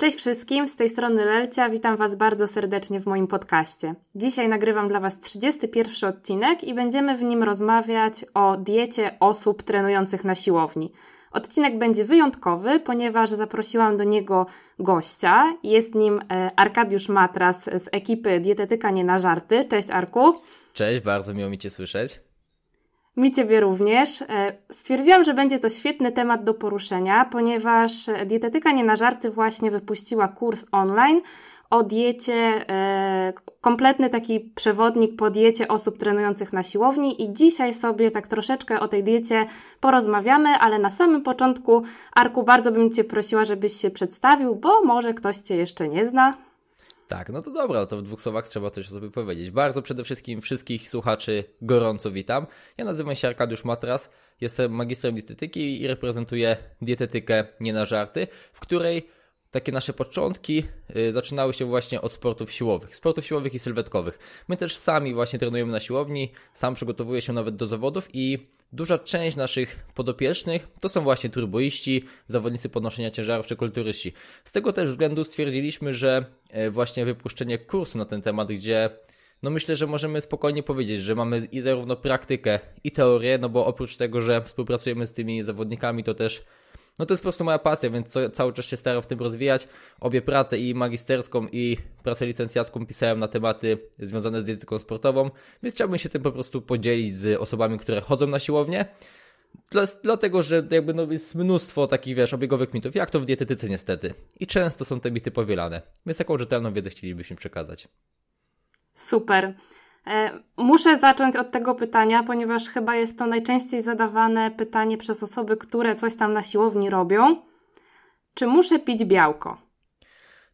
Cześć wszystkim, z tej strony Lelcia, witam Was bardzo serdecznie w moim podcaście. Dzisiaj nagrywam dla Was 31 odcinek i będziemy w nim rozmawiać o diecie osób trenujących na siłowni. Odcinek będzie wyjątkowy, ponieważ zaprosiłam do niego gościa. Jest nim e, Arkadiusz Matras z ekipy Dietetyka Nie na Żarty. Cześć Arku. Cześć, bardzo miło mi Cię słyszeć. Mi Ciebie również. E, stwierdziłam, że będzie to świetny temat do poruszenia, ponieważ e, dietetyka nie na żarty właśnie wypuściła kurs online o diecie, e, kompletny taki przewodnik po diecie osób trenujących na siłowni i dzisiaj sobie tak troszeczkę o tej diecie porozmawiamy, ale na samym początku, Arku, bardzo bym Cię prosiła, żebyś się przedstawił, bo może ktoś Cię jeszcze nie zna. Tak, no to dobra, to w dwóch słowach trzeba coś o sobie powiedzieć. Bardzo przede wszystkim wszystkich słuchaczy gorąco witam. Ja nazywam się Arkadiusz Matras, jestem magistrem dietetyki i reprezentuję dietetykę nie na żarty, w której takie nasze początki y, zaczynały się właśnie od sportów siłowych, sportów siłowych i sylwetkowych. My też sami właśnie trenujemy na siłowni, sam przygotowuję się nawet do zawodów i duża część naszych podopiecznych to są właśnie turboiści, zawodnicy podnoszenia ciężarów czy kulturyści. Z tego też względu stwierdziliśmy, że e, właśnie wypuszczenie kursu na ten temat, gdzie no myślę, że możemy spokojnie powiedzieć, że mamy i zarówno praktykę, i teorię, no bo oprócz tego, że współpracujemy z tymi zawodnikami, to też no to jest po prostu moja pasja, więc co, cały czas się staram w tym rozwijać. Obie prace i magisterską i pracę licencjacką pisałem na tematy związane z dietyką sportową, więc chciałbym się tym po prostu podzielić z osobami, które chodzą na siłownię. Dla, dlatego, że jakby no jest mnóstwo takich, wiesz, obiegowych mitów, jak to w dietetyce niestety. I często są te mity powielane, więc taką rzetelną wiedzę chcielibyśmy przekazać. Super. E, muszę zacząć od tego pytania, ponieważ chyba jest to najczęściej zadawane pytanie przez osoby, które coś tam na siłowni robią. Czy muszę pić białko?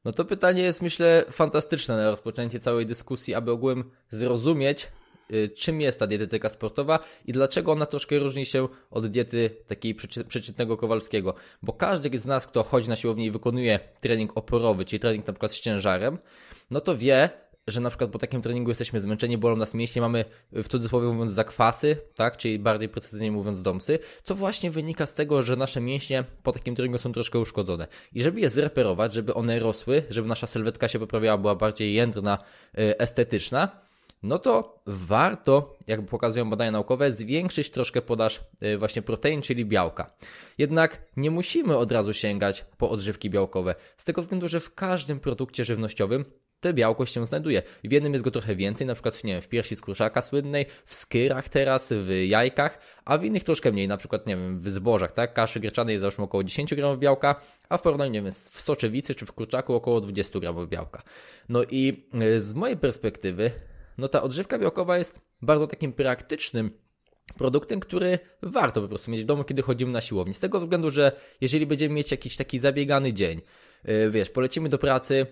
No to pytanie jest, myślę, fantastyczne na rozpoczęcie całej dyskusji, aby ogółem zrozumieć, y, czym jest ta dietetyka sportowa i dlaczego ona troszkę różni się od diety takiej przeciętnego Kowalskiego. Bo każdy z nas, kto chodzi na siłownię i wykonuje trening oporowy, czyli trening na przykład z ciężarem, no to wie, że na przykład po takim treningu jesteśmy zmęczeni, bolą nas mięśnie, mamy y, w cudzysłowie mówiąc zakwasy, tak, czyli bardziej precyzyjnie mówiąc domsy, co właśnie wynika z tego, że nasze mięśnie po takim treningu są troszkę uszkodzone. I żeby je zreperować, żeby one rosły, żeby nasza sylwetka się poprawiała, była bardziej jędrna, y, estetyczna, no to warto, jak pokazują badania naukowe, zwiększyć troszkę podaż y, właśnie protein, czyli białka. Jednak nie musimy od razu sięgać po odżywki białkowe, z tego względu, że w każdym produkcie żywnościowym te białko się znajduje. W jednym jest go trochę więcej, na przykład nie wiem, w piersi z kurczaka słynnej, w skyrach teraz, w jajkach, a w innych troszkę mniej, na przykład nie wiem, w zbożach, tak? Kaszy gryczanej jest załóżmy około 10 gramów białka, a w porównaniu nie wiem, w soczewicy czy w kurczaku około 20 gramów białka. No i e, z mojej perspektywy, no ta odżywka białkowa jest bardzo takim praktycznym produktem, który warto po prostu mieć w domu, kiedy chodzimy na siłownię. Z tego względu, że jeżeli będziemy mieć jakiś taki zabiegany dzień, E, wiesz, polecimy do pracy,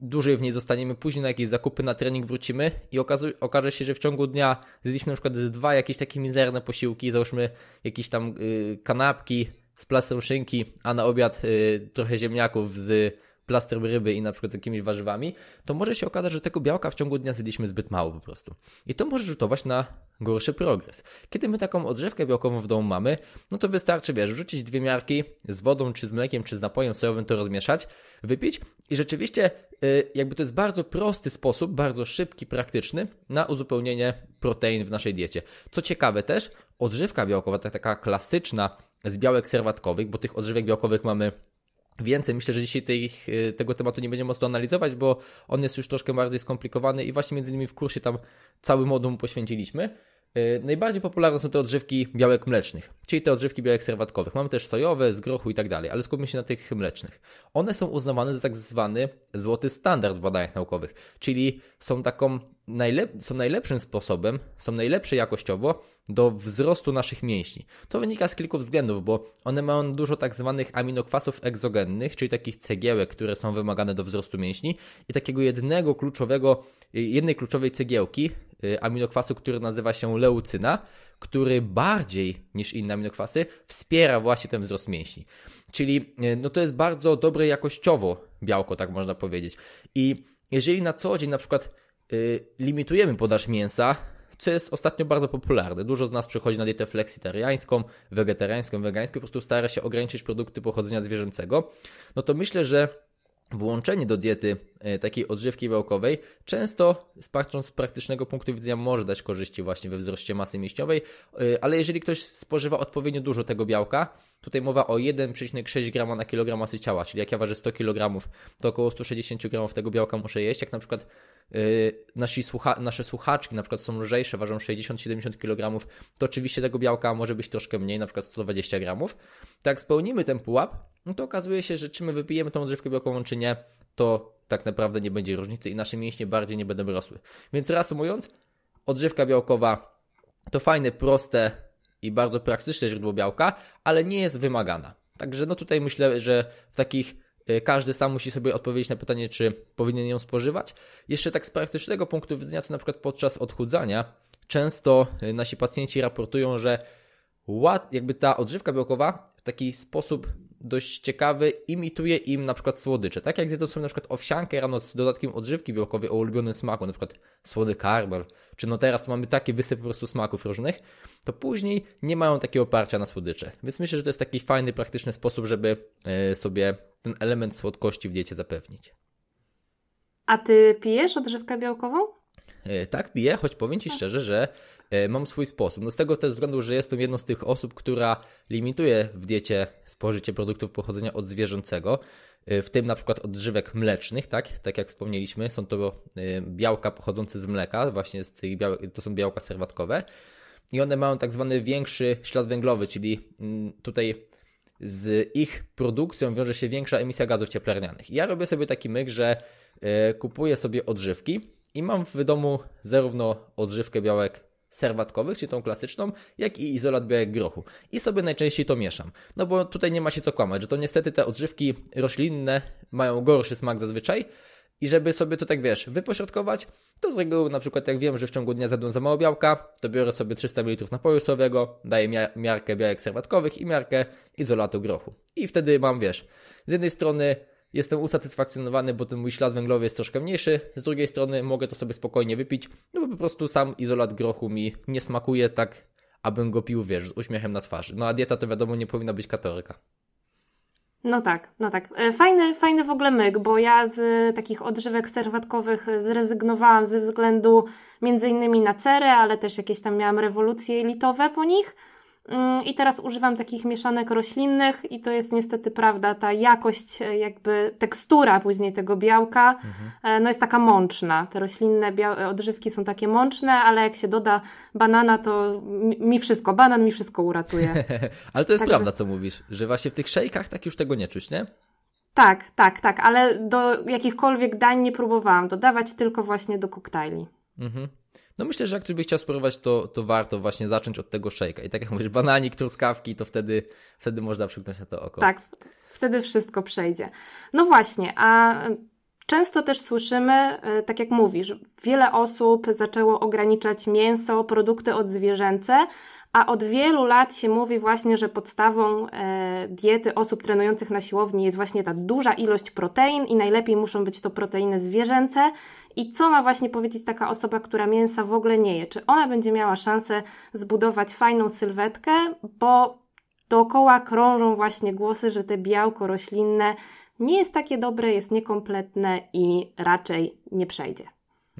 dłużej w niej zostaniemy, później na jakieś zakupy, na trening wrócimy i okaże, się, że w ciągu dnia zjedliśmy na przykład dwa jakieś takie mizerne posiłki, załóżmy jakieś tam y, kanapki z plastem szynki, a na obiad y, trochę ziemniaków z plastrem ryby i na przykład z jakimiś warzywami, to może się okazać, że tego białka w ciągu dnia zjedliśmy zbyt mało po prostu. I to może rzutować na gorszy progres. Kiedy my taką odżywkę białkową w domu mamy, no to wystarczy, wiesz, rzucić dwie miarki z wodą, czy z mlekiem, czy z napojem sojowym, to rozmieszać, wypić i rzeczywiście y, jakby to jest bardzo prosty sposób, bardzo szybki, praktyczny na uzupełnienie protein w naszej diecie. Co ciekawe też, odżywka białkowa, ta taka klasyczna z białek serwatkowych, bo tych odżywek białkowych mamy więcej. Myślę, że dzisiaj e, tego tematu nie będziemy mocno analizować, bo on jest już troszkę bardziej skomplikowany i właśnie między innymi w kursie tam cały moduł poświęciliśmy. E, najbardziej popularne są te odżywki białek mlecznych, czyli te odżywki białek serwatkowych. Mamy też sojowe, z grochu i tak dalej, ale skupmy się na tych mlecznych. One są uznawane za tak zwany złoty standard w badaniach naukowych, czyli są taką najlep- są najlepszym sposobem, są najlepsze jakościowo do wzrostu naszych mięśni. To wynika z kilku względów, bo one mają dużo tak zwanych aminokwasów egzogennych, czyli takich cegiełek, które są wymagane do wzrostu mięśni i takiego jednego kluczowego, jednej kluczowej cegiełki, y, aminokwasu, który nazywa się leucyna, który bardziej niż inne aminokwasy wspiera właśnie ten wzrost mięśni. Czyli y, no to jest bardzo dobre jakościowo białko, tak można powiedzieć. I jeżeli na co dzień na przykład Y, limitujemy podaż mięsa, co jest ostatnio bardzo popularne. Dużo z nas przychodzi na dietę fleksitariańską, wegetariańską, wegańską, po prostu stara się ograniczyć produkty pochodzenia zwierzęcego. No to myślę, że włączenie do diety y, takiej odżywki białkowej często, patrząc z praktycznego punktu widzenia, może dać korzyści właśnie we wzroście masy mięśniowej, y, ale jeżeli ktoś spożywa odpowiednio dużo tego białka, tutaj mowa o 1,6 g na kilogram masy ciała, czyli jak ja waży 100 kg, to około 160 g tego białka muszę jeść, jak na przykład Y, nasi słucha nasze słuchaczki na przykład są lżejsze, ważą 60-70 kg, to oczywiście tego białka może być troszkę mniej, na przykład 120 gramów. Tak spełnimy ten pułap, no to okazuje się, że czy my wypijemy tą odżywkę białkową, czy nie, to tak naprawdę nie będzie różnicy i nasze mięśnie bardziej nie będą rosły. Więc reasumując, odżywka białkowa to fajne, proste i bardzo praktyczne źródło białka, ale nie jest wymagana. Także no tutaj myślę, że w takich Y, każdy sam musi sobie odpowiedzieć na pytanie, czy powinien ją spożywać. Jeszcze tak z praktycznego punktu widzenia, to na przykład podczas odchudzania często y, nasi pacjenci raportują, że ład, jakby ta odżywka białkowa w taki sposób dość ciekawy, imituje im na przykład słodycze. Tak jak zjedzą sobie na przykład owsiankę rano z dodatkiem odżywki białkowej o ulubionym smaku, na przykład słony karmel, czy no teraz to mamy taki wysyp po prostu smaków różnych, to później nie mają takiego oparcia na słodycze. Więc myślę, że to jest taki fajny, praktyczny sposób, żeby e, sobie ten element słodkości w diecie zapewnić. A ty pijesz odżywkę białkową? E, tak, piję, choć powiem Ci tak. szczerze, że E, mam swój sposób. No z tego też względu, że jestem jedną z tych osób, która limituje w diecie spożycie produktów pochodzenia odzwierzęcego, e, w tym na przykład odżywek mlecznych, tak? Tak jak wspomnieliśmy, są to e, białka pochodzące z mleka, właśnie z tych białek, to są białka serwatkowe i one mają tak zwany większy ślad węglowy, czyli mm, tutaj z ich produkcją wiąże się większa emisja gazów cieplarnianych. I ja robię sobie taki myk, że kupuję sobie odżywki i mam w domu zarówno odżywkę białek serwatkowych, czy tą klasyczną, jak i izolat białek grochu. I sobie najczęściej to mieszam. No bo tutaj nie ma się co kłamać, że to niestety te odżywki roślinne mają gorszy smak zazwyczaj. I żeby sobie to tak wiesz, wypośrodkować, to z reguły na przykład jak wiem, że w ciągu dnia zjadłem za mało białka, to biorę sobie 300 ml napoju słowego, daję miarkę białek serwatkowych i miarkę izolatu grochu. I wtedy mam, wiesz, z jednej strony jestem usatysfakcjonowany, bo ten mój ślad węglowy jest troszkę mniejszy. Z drugiej strony mogę to sobie spokojnie wypić, no bo po prostu sam izolat grochu mi nie smakuje tak, abym go pił, wiesz, z uśmiechem na twarzy. No a dieta to wiadomo nie powinna być katorka. No tak, no tak. E, fajny, fajny w ogóle myk, bo ja z e, takich odżywek serwatkowych zrezygnowałam ze względu między innymi na cerę, ale też jakieś tam miałam rewolucje elitowe po nich – Mm, I teraz używam takich mieszanek roślinnych i to jest niestety prawda, ta jakość, e, jakby tekstura później tego białka, mhm. E, no jest taka mączna. Te roślinne e, odżywki są takie mączne, ale jak się doda banana, to mi wszystko, banan mi wszystko uratuje. ale to jest prawda, co mówisz, że właśnie w tych szejkach tak już tego nie czuć, nie? Tak, tak, tak, ale do jakichkolwiek dań nie próbowałam dodawać, tylko właśnie do koktajli. Mhm. No myślę, że jak ktoś by chciał spróbować, to, to warto właśnie zacząć od tego szejka. I tak jak mówisz, bananik, truskawki, to wtedy, wtedy można przymknąć na to oko. Tak, wtedy wszystko przejdzie. No właśnie, a Często też słyszymy, e, tak jak mówisz, wiele osób zaczęło ograniczać mięso, produkty odzwierzęce, a od wielu lat się mówi właśnie, że podstawą e, diety osób trenujących na siłowni jest właśnie ta duża ilość protein i najlepiej muszą być to proteiny zwierzęce. I co ma właśnie powiedzieć taka osoba, która mięsa w ogóle nie je? Czy ona będzie miała szansę zbudować fajną sylwetkę, bo dookoła krążą właśnie głosy, że te białko roślinne nie jest takie dobre, jest niekompletne i raczej nie przejdzie.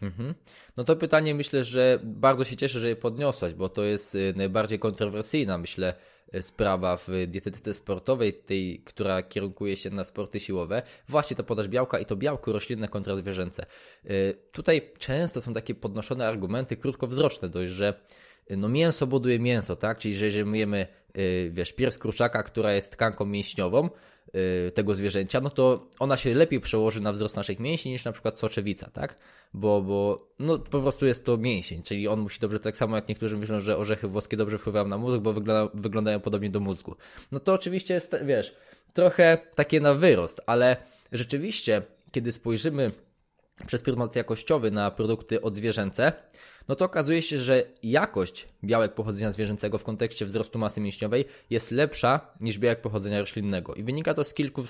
Mhm. No to pytanie myślę, że bardzo się cieszę, że je podniosłaś, bo to jest y, najbardziej kontrowersyjna, myślę, sprawa w dietetyce sportowej, tej, która kierunkuje się na sporty siłowe, właśnie to podaż białka i to białko roślinne kontra zwierzęce. Y, tutaj często są takie podnoszone argumenty krótkowzroczne dość, że y, no mięso buduje mięso, tak? Czyli że jeżeli myjemy, y, wiesz, pierś kurczaka, która jest tkanką mięśniową, Y, tego zwierzęcia, no to ona się lepiej przełoży na wzrost naszych mięśni niż na przykład soczewica, tak? Bo, bo no, po prostu jest to mięsień, czyli on musi dobrze, tak samo jak niektórzy myślą, że orzechy włoskie dobrze wpływają na mózg, bo wygląda, wyglądają podobnie do mózgu. No to oczywiście jest, wiesz, trochę takie na wyrost, ale rzeczywiście, kiedy spojrzymy przez pryzmat jakościowy na produkty odzwierzęce, no to okazuje się, że jakość białek pochodzenia zwierzęcego w kontekście wzrostu masy mięśniowej jest lepsza niż białek pochodzenia roślinnego. I wynika to z kilku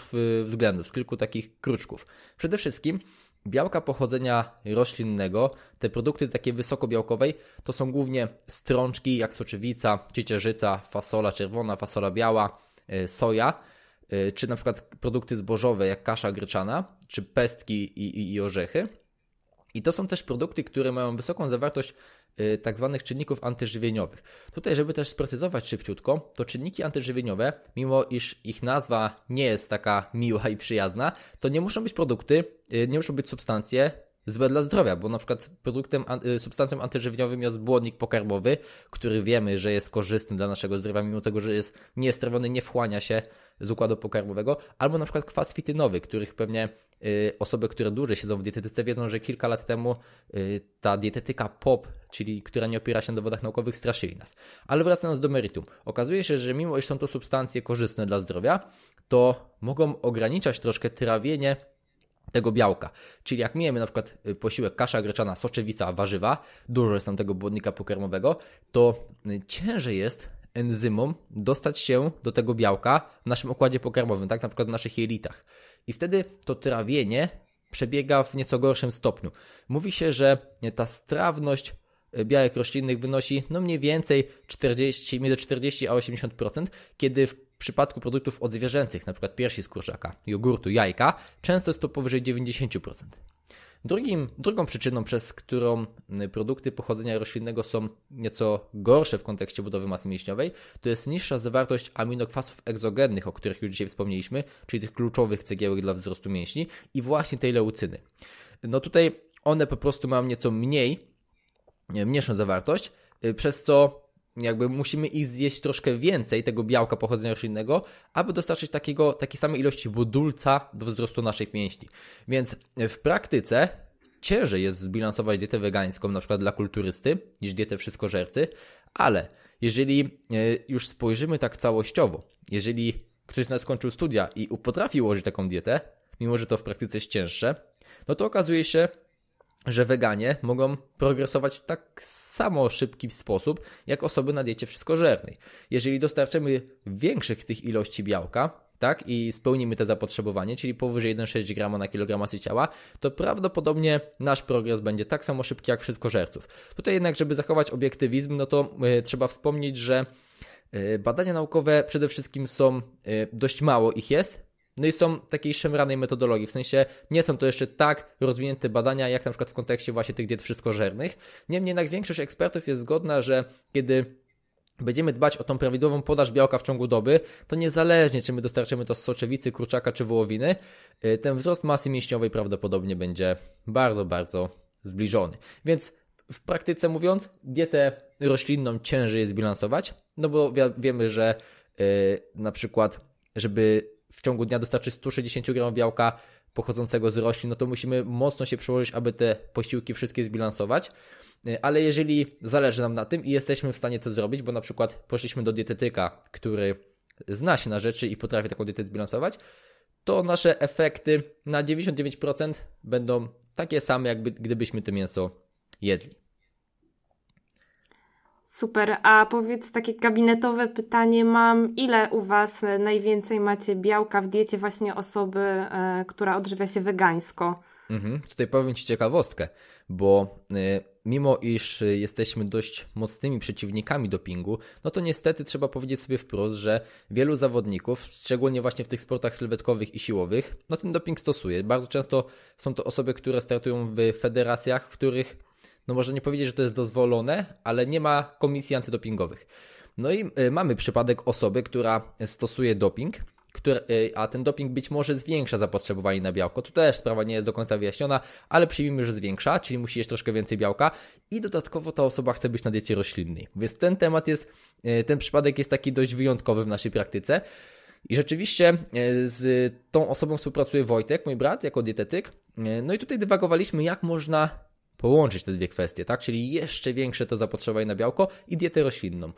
względów, z kilku takich kruczków. Przede wszystkim białka pochodzenia roślinnego, te produkty takie wysokobiałkowej, to są głównie strączki jak soczewica, ciecierzyca, fasola czerwona, fasola biała, e, soja, e, czy na przykład produkty zbożowe jak kasza gryczana, czy pestki i, i, i orzechy. I to są też produkty, które mają wysoką zawartość y, tak zwanych czynników antyżywieniowych. Tutaj, żeby też sprecyzować szybciutko, to czynniki antyżywieniowe, mimo iż ich nazwa nie jest taka miła i przyjazna, to nie muszą być produkty, y, nie muszą być substancje złe dla zdrowia, bo na przykład produktem, y, substancją antyżywieniowym jest błonnik pokarmowy, który wiemy, że jest korzystny dla naszego zdrowia, mimo tego, że jest niestrawiony, nie wchłania się z układu pokarmowego, albo na przykład kwas fitynowy, których pewnie Y, osoby, które dłużej siedzą w dietetyce, wiedzą, że kilka lat temu y, ta dietetyka pop, czyli która nie opiera się na dowodach naukowych, straszyli nas. Ale wracając do meritum, okazuje się, że mimo iż są to substancje korzystne dla zdrowia, to mogą ograniczać troszkę trawienie tego białka. Czyli jak mijemy na przykład y, posiłek kasza gryczana, soczewica, warzywa, dużo jest tam tego błonnika pokarmowego, to ciężej jest enzymom dostać się do tego białka w naszym okładzie pokarmowym, tak na przykład w naszych jelitach. I wtedy to trawienie przebiega w nieco gorszym stopniu. Mówi się, że ta strawność e, białek roślinnych wynosi no mniej więcej 40, między 40 a 80%, kiedy w przypadku produktów odzwierzęcych, np. piersi z kurczaka, jogurtu, jajka, często jest to powyżej 90%. Drugim, drugą przyczyną, przez którą y, produkty pochodzenia roślinnego są nieco gorsze w kontekście budowy masy mięśniowej, to jest niższa zawartość aminokwasów egzogennych, o których już dzisiaj wspomnieliśmy, czyli tych kluczowych cegiełek dla wzrostu mięśni i właśnie tej leucyny. No tutaj one po prostu mają nieco mniej, mniejszą zawartość, y, przez co jakby musimy i zjeść troszkę więcej tego białka pochodzenia roślinnego, aby dostarczyć takiego, takiej samej ilości budulca do wzrostu naszej mięśni. Więc w praktyce ciężej jest zbilansować dietę wegańską, na przykład dla kulturysty, niż dietę wszystkożercy, ale jeżeli e, już spojrzymy tak całościowo, jeżeli ktoś z nas skończył studia i potrafi ułożyć taką dietę, mimo że to w praktyce jest cięższe, no to okazuje się, że weganie mogą progresować w tak samo szybki sposób, jak osoby na diecie wszystkożernej. Jeżeli dostarczymy większych tych ilości białka, tak, i spełnimy te zapotrzebowanie, czyli powyżej 1,6 g na kilogram masy ciała, to prawdopodobnie nasz progres będzie tak samo szybki jak wszystkożerców. Tutaj jednak, żeby zachować obiektywizm, no to e, trzeba wspomnieć, że e, Badania naukowe przede wszystkim są, e, dość mało ich jest, no i są takiej szemranej metodologii, w sensie nie są to jeszcze tak rozwinięte badania, jak na przykład w kontekście właśnie tych diet wszystkożernych. Niemniej jednak większość ekspertów jest zgodna, że kiedy będziemy dbać o tą prawidłową podaż białka w ciągu doby, to niezależnie czy my dostarczymy to z soczewicy, kurczaka czy wołowiny, y, ten wzrost masy mięśniowej prawdopodobnie będzie bardzo, bardzo zbliżony. Więc w praktyce mówiąc, dietę roślinną ciężej jest zbilansować, no bo wiemy, że yy, na przykład żeby w ciągu dnia dostarczy 160 gram białka pochodzącego z roślin, no to musimy mocno się przełożyć, aby te posiłki wszystkie zbilansować. E, ale jeżeli zależy nam na tym i jesteśmy w stanie to zrobić, bo na przykład poszliśmy do dietetyka, który zna się na rzeczy i potrafi taką dietę zbilansować, to nasze efekty na 99% będą takie same, jakby gdybyśmy to mięso jedli. Super, a powiedz takie gabinetowe pytanie mam, ile u Was najwięcej macie białka w diecie właśnie osoby, e, która odżywia się wegańsko? Mhm. Tutaj powiem Ci ciekawostkę, bo y, mimo iż jesteśmy dość mocnymi przeciwnikami dopingu, no to niestety trzeba powiedzieć sobie wprost, że wielu zawodników, szczególnie właśnie w tych sportach sylwetkowych i siłowych, no ten doping stosuje. Bardzo często są to osoby, które startują w federacjach, w których no może nie powiedzieć, że to jest dozwolone, ale nie ma komisji antydopingowych. No i e, mamy przypadek osoby, która stosuje doping, e, a ten doping być może zwiększa zapotrzebowanie na białko. Tu też sprawa nie jest do końca wyjaśniona, ale przyjmijmy, że zwiększa, czyli musi jeść troszkę więcej białka i dodatkowo ta osoba chce być na diecie roślinnej. Więc ten temat jest, e, ten przypadek jest taki dość wyjątkowy w naszej praktyce. I rzeczywiście z tą osobą współpracuje Wojtek, mój brat, jako dietetyk. No i tutaj dywagowaliśmy, jak można połączyć te dwie kwestie, tak? Czyli jeszcze większe to zapotrzebowanie na białko i dietę roślinną.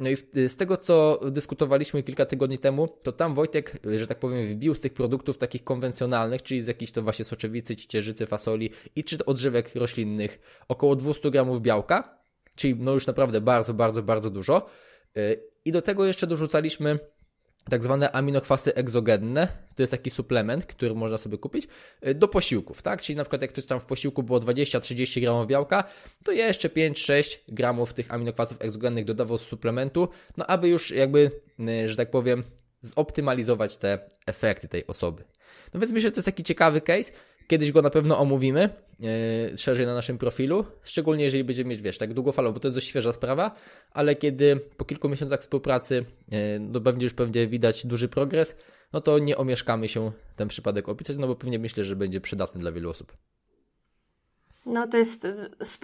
No i z tego, co dyskutowaliśmy kilka tygodni temu, to tam Wojtek, że tak powiem, wbił z tych produktów takich konwencjonalnych, czyli z jakichś to właśnie soczewicy, ciecierzycy, fasoli i czy odżywek roślinnych, około 200 gramów białka, czyli no już naprawdę bardzo, bardzo, bardzo dużo. Y, I do tego jeszcze dorzucaliśmy tak zwane aminokwasy egzogenne, to jest taki suplement, który można sobie kupić, y, do posiłków, tak? Czyli na przykład jak ktoś tam w posiłku było 20-30 gramów białka, to jeszcze 5-6 gramów tych aminokwasów egzogennych dodawał z suplementu, no aby już jakby, y, że tak powiem, zoptymalizować te efekty tej osoby. No więc myślę, że to jest taki ciekawy case. Kiedyś go na pewno omówimy yy, szerzej na naszym profilu, szczególnie jeżeli będziemy mieć, wiesz, tak długofalowo, bo to jest dość świeża sprawa, ale kiedy po kilku miesiącach współpracy yy, no będzie już pewnie widać duży progres, no to nie omieszkamy się ten przypadek opisać, no bo pewnie myślę, że będzie przydatny dla wielu osób. No to jest y,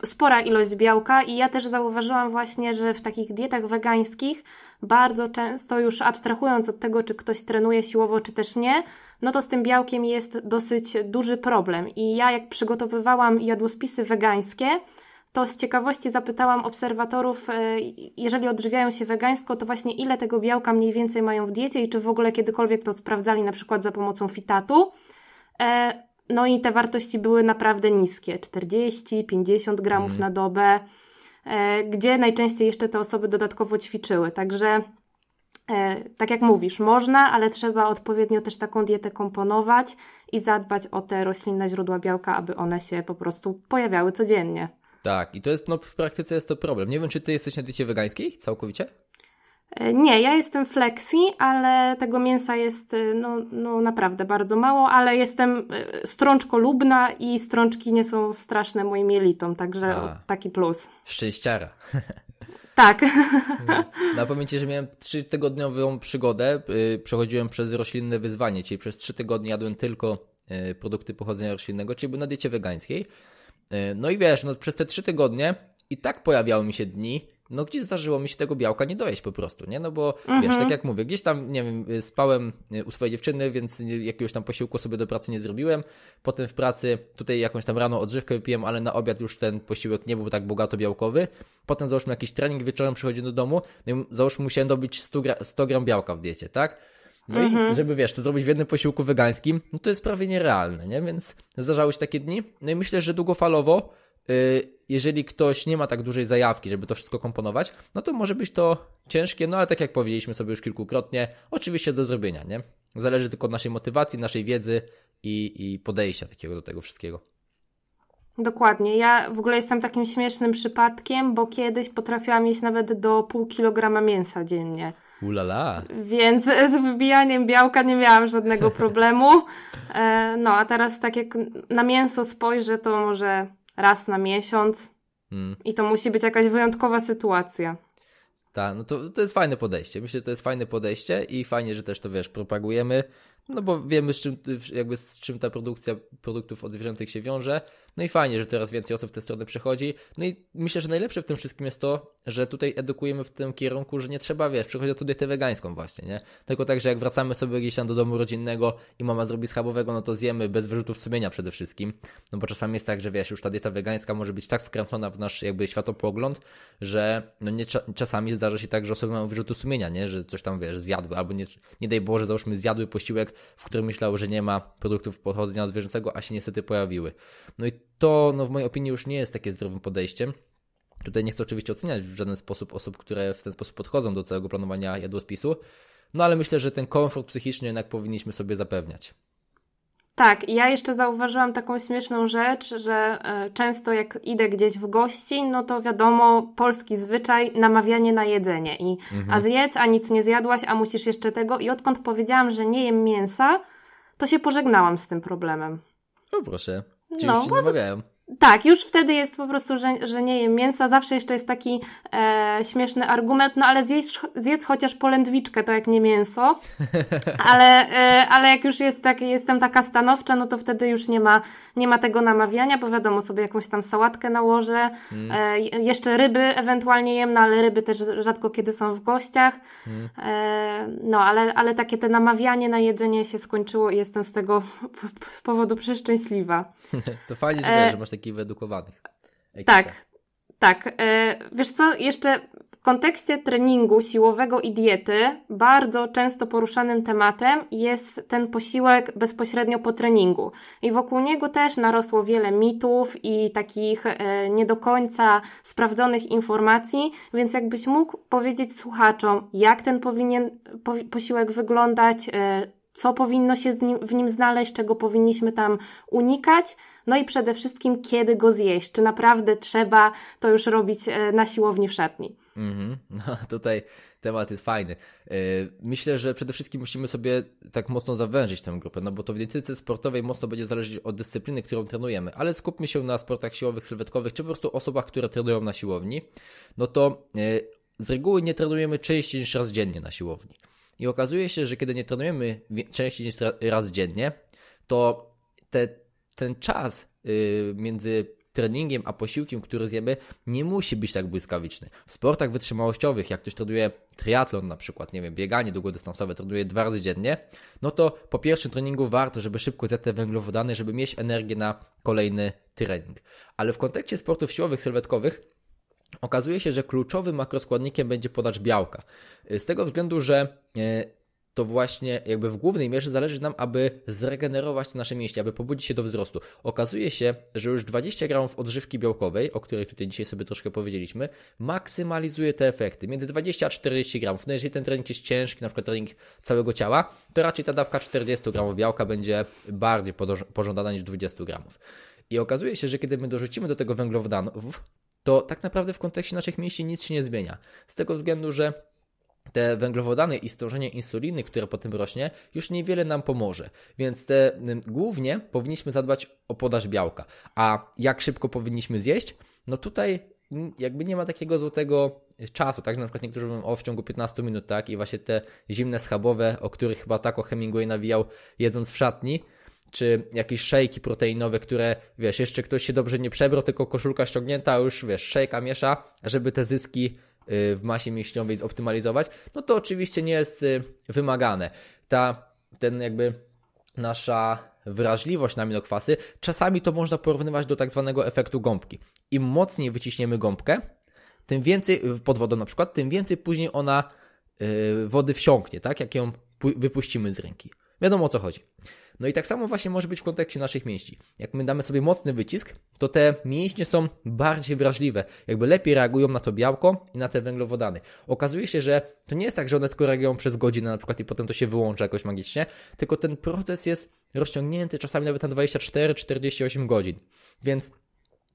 spora ilość białka i ja też zauważyłam właśnie, że w takich dietach wegańskich bardzo często już abstrahując od tego, czy ktoś trenuje siłowo, czy też nie, no to z tym białkiem jest dosyć duży problem. I ja jak przygotowywałam jadłospisy wegańskie, to z ciekawości zapytałam obserwatorów, y, jeżeli odżywiają się wegańsko, to właśnie ile tego białka mniej więcej mają w diecie i czy w ogóle kiedykolwiek to sprawdzali na przykład za pomocą fitatu. E, no i te wartości były naprawdę niskie 40, 50 gramów mhm. na dobę, e, gdzie najczęściej jeszcze te osoby dodatkowo ćwiczyły. Także e, tak jak mówisz, można, ale trzeba odpowiednio też taką dietę komponować i zadbać o te roślinne źródła białka, aby one się po prostu pojawiały codziennie. Tak, i to jest, no w praktyce jest to problem. Nie wiem, czy ty jesteś na diecie wegańskiej całkowicie? E, nie, ja jestem flexi, ale tego mięsa jest e, no, no naprawdę bardzo mało, ale jestem e, strączkolubna i strączki nie są straszne moim jelitom, także A, taki plus. Szczęściara. Tak. Na no, pamięć, że miałem trzytygodniową przygodę. Y, przechodziłem przez roślinne wyzwanie, czyli przez trzy tygodnie jadłem tylko y, produkty pochodzenia roślinnego, czyli był na diecie wegańskiej. Y, no i wiesz, no, przez te trzy tygodnie i tak pojawiały mi się dni, no gdzie zdarzyło mi się tego białka nie dojeść po prostu, nie? No bo mhm. wiesz, tak jak mówię, gdzieś tam, nie wiem, y, spałem y, u swojej dziewczyny, więc jakiegoś tam posiłku sobie do pracy nie zrobiłem. Potem w pracy tutaj jakąś tam rano odżywkę wypiłem, ale na obiad już ten posiłek nie był tak bogato białkowy. Potem załóżmy jakiś trening, wieczorem przychodzi do domu, no i załóżmy musiałem dobić 100, gra, 100 gram białka w diecie, tak? No mhm. i żeby wiesz, to zrobić w jednym posiłku wegańskim, no to jest prawie nierealne, nie? Więc zdarzały się takie dni. No i myślę, że długofalowo Y, jeżeli ktoś nie ma tak dużej zajawki, żeby to wszystko komponować, no to może być to ciężkie, no ale tak jak powiedzieliśmy sobie już kilkukrotnie, oczywiście do zrobienia, nie? Zależy tylko od naszej motywacji, naszej wiedzy i, i podejścia takiego do tego wszystkiego. Dokładnie. Ja w ogóle jestem takim śmiesznym przypadkiem, bo kiedyś potrafiłam jeść nawet do pół kilograma mięsa dziennie. Ulala. Więc z wybijaniem białka nie miałam żadnego problemu. E, no, a teraz tak jak na mięso spojrzę, to może raz na miesiąc. Hmm. I to musi być jakaś wyjątkowa sytuacja. Tak, no to, to jest fajne podejście. Myślę, że to jest fajne podejście i fajnie, że też to wiesz, propagujemy, no bo wiemy z czym, jakby z czym ta produkcja produktów odzwierzęcych się wiąże. No i fajnie, że teraz więcej osób w tę stronę przechodzi. No i myślę, że najlepsze w tym wszystkim jest to, że tutaj edukujemy w tym kierunku, że nie trzeba, wiesz, przychodzi o tutaj tę wegańską właśnie, nie? Tylko tak, że jak wracamy sobie gdzieś tam do domu rodzinnego i mama zrobi schabowego, no to zjemy bez wyrzutów sumienia przede wszystkim. No bo czasami jest tak, że wiesz, już ta dieta wegańska może być tak wkręcona w nasz jakby światopogląd, że no nie, czasami zdarza się tak, że osoby mają wyrzuty sumienia, nie? Że coś tam, wiesz, zjadły albo nie, nie daj Boże, załóżmy zjadły posiłek w którym myślał, że nie ma produktów pochodzenia zwierzęcego, a się niestety pojawiły. No i to, no w mojej opinii, już nie jest takie zdrowym podejściem. Tutaj nie chcę oczywiście oceniać w żaden sposób osób, które w ten sposób podchodzą do całego planowania jadłospisu, no ale myślę, że ten komfort psychiczny jednak powinniśmy sobie zapewniać. Tak, ja jeszcze zauważyłam taką śmieszną rzecz, że e, często jak idę gdzieś w gości, no to wiadomo, polski zwyczaj namawianie na jedzenie i mhm. a zjedz, a nic nie zjadłaś, a musisz jeszcze tego i odkąd powiedziałam, że nie jem mięsa, to się pożegnałam z tym problemem. No proszę, ci no, już się bo... Tak, już wtedy jest po prostu, że, że nie jem mięsa. Zawsze jeszcze jest taki e, śmieszny argument, no ale zjedz, zjedz chociaż polędwiczkę, to jak nie mięso. Ale, e, ale jak już jest tak, jestem taka stanowcza, no to wtedy już nie ma, nie ma tego namawiania, bo wiadomo, sobie jakąś tam sałatkę nałożę. Hmm. E, jeszcze ryby ewentualnie jem, no ale ryby też rzadko kiedy są w gościach. Hmm. E, no, ale, ale takie te namawianie na jedzenie się skończyło i jestem z tego powodu przeszczęśliwa. to fajnie, że, e, że masz taki takich wyedukowanych. Ekipa. Tak, tak. E, wiesz co, jeszcze w kontekście treningu siłowego i diety bardzo często poruszanym tematem jest ten posiłek bezpośrednio po treningu. I wokół niego też narosło wiele mitów i takich e, nie do końca sprawdzonych informacji, więc jakbyś mógł powiedzieć słuchaczom, jak ten powinien posiłek wyglądać, e, co powinno się w nim znaleźć, czego powinniśmy tam unikać, no i przede wszystkim, kiedy go zjeść? Czy naprawdę trzeba to już robić e, na siłowni w szatni? Mhm. No, tutaj temat jest fajny. E, myślę, że przede wszystkim musimy sobie tak mocno zawężyć tę grupę, no bo to w dietetyce sportowej mocno będzie zależeć od dyscypliny, którą trenujemy, ale skupmy się na sportach siłowych, sylwetkowych, czy po prostu osobach, które trenują na siłowni, no to e, z reguły nie trenujemy częściej niż raz dziennie na siłowni. I okazuje się, że kiedy nie trenujemy częściej niż raz dziennie, to te ten czas y, między treningiem, a posiłkiem, który zjemy, nie musi być tak błyskawiczny. W sportach wytrzymałościowych, jak ktoś trenuje triatlon na przykład, nie wiem, bieganie długodystansowe, trenuje dwa razy dziennie, no to po pierwszym treningu warto, żeby szybko zjadł te węglowodany, żeby mieć energię na kolejny trening. Ale w kontekście sportów siłowych, sylwetkowych, okazuje się, że kluczowym makroskładnikiem będzie podacz białka. Y, z tego względu, że y, to właśnie jakby w głównej mierze zależy nam, aby zregenerować nasze mięśnie, aby pobudzić się do wzrostu. Okazuje się, że już 20 gramów odżywki białkowej, o której tutaj dzisiaj sobie troszkę powiedzieliśmy, maksymalizuje te efekty. Między 20 a 40 gramów. No jeżeli ten trening jest ciężki, na przykład trening całego ciała, to raczej ta dawka 40 gramów białka będzie bardziej pożądana niż 20 gramów. I okazuje się, że kiedy my dorzucimy do tego węglowodanów, to tak naprawdę w kontekście naszych mięśni nic się nie zmienia. Z tego względu, że te węglowodany i stworzenie insuliny, które potem rośnie, już niewiele nam pomoże. Więc te, głównie powinniśmy zadbać o podaż białka. A jak szybko powinniśmy zjeść? No tutaj mm, jakby nie ma takiego złotego y, czasu, tak? na przykład niektórzy mówią o w ciągu 15 minut, tak? I właśnie te zimne schabowe, o których chyba tak o Hemingway nawijał jedząc w szatni, czy jakieś szejki proteinowe, które, wiesz, jeszcze ktoś się dobrze nie przebrał, tylko koszulka ściągnięta, już, wiesz, szejka miesza, żeby te zyski Y, w masie mięśniowej zoptymalizować, no to oczywiście nie jest y, wymagane. Ta, ten jakby nasza wrażliwość na aminokwasy, czasami to można porównywać do tak zwanego efektu gąbki. Im mocniej wyciśniemy gąbkę, tym więcej, pod wodą na przykład, tym więcej później ona y, wody wsiąknie, tak? Jak ją wypuścimy z ręki. Wiadomo o co chodzi. No i tak samo właśnie może być w kontekście naszych mięśni. Jak my damy sobie mocny wycisk, to te mięśnie są bardziej wrażliwe, jakby lepiej reagują na to białko i na te węglowodany. Okazuje się, że to nie jest tak, że one tylko reagują przez godzinę na przykład i potem to się wyłącza jakoś magicznie, tylko ten proces jest rozciągnięty czasami nawet na 24-48 godzin. Więc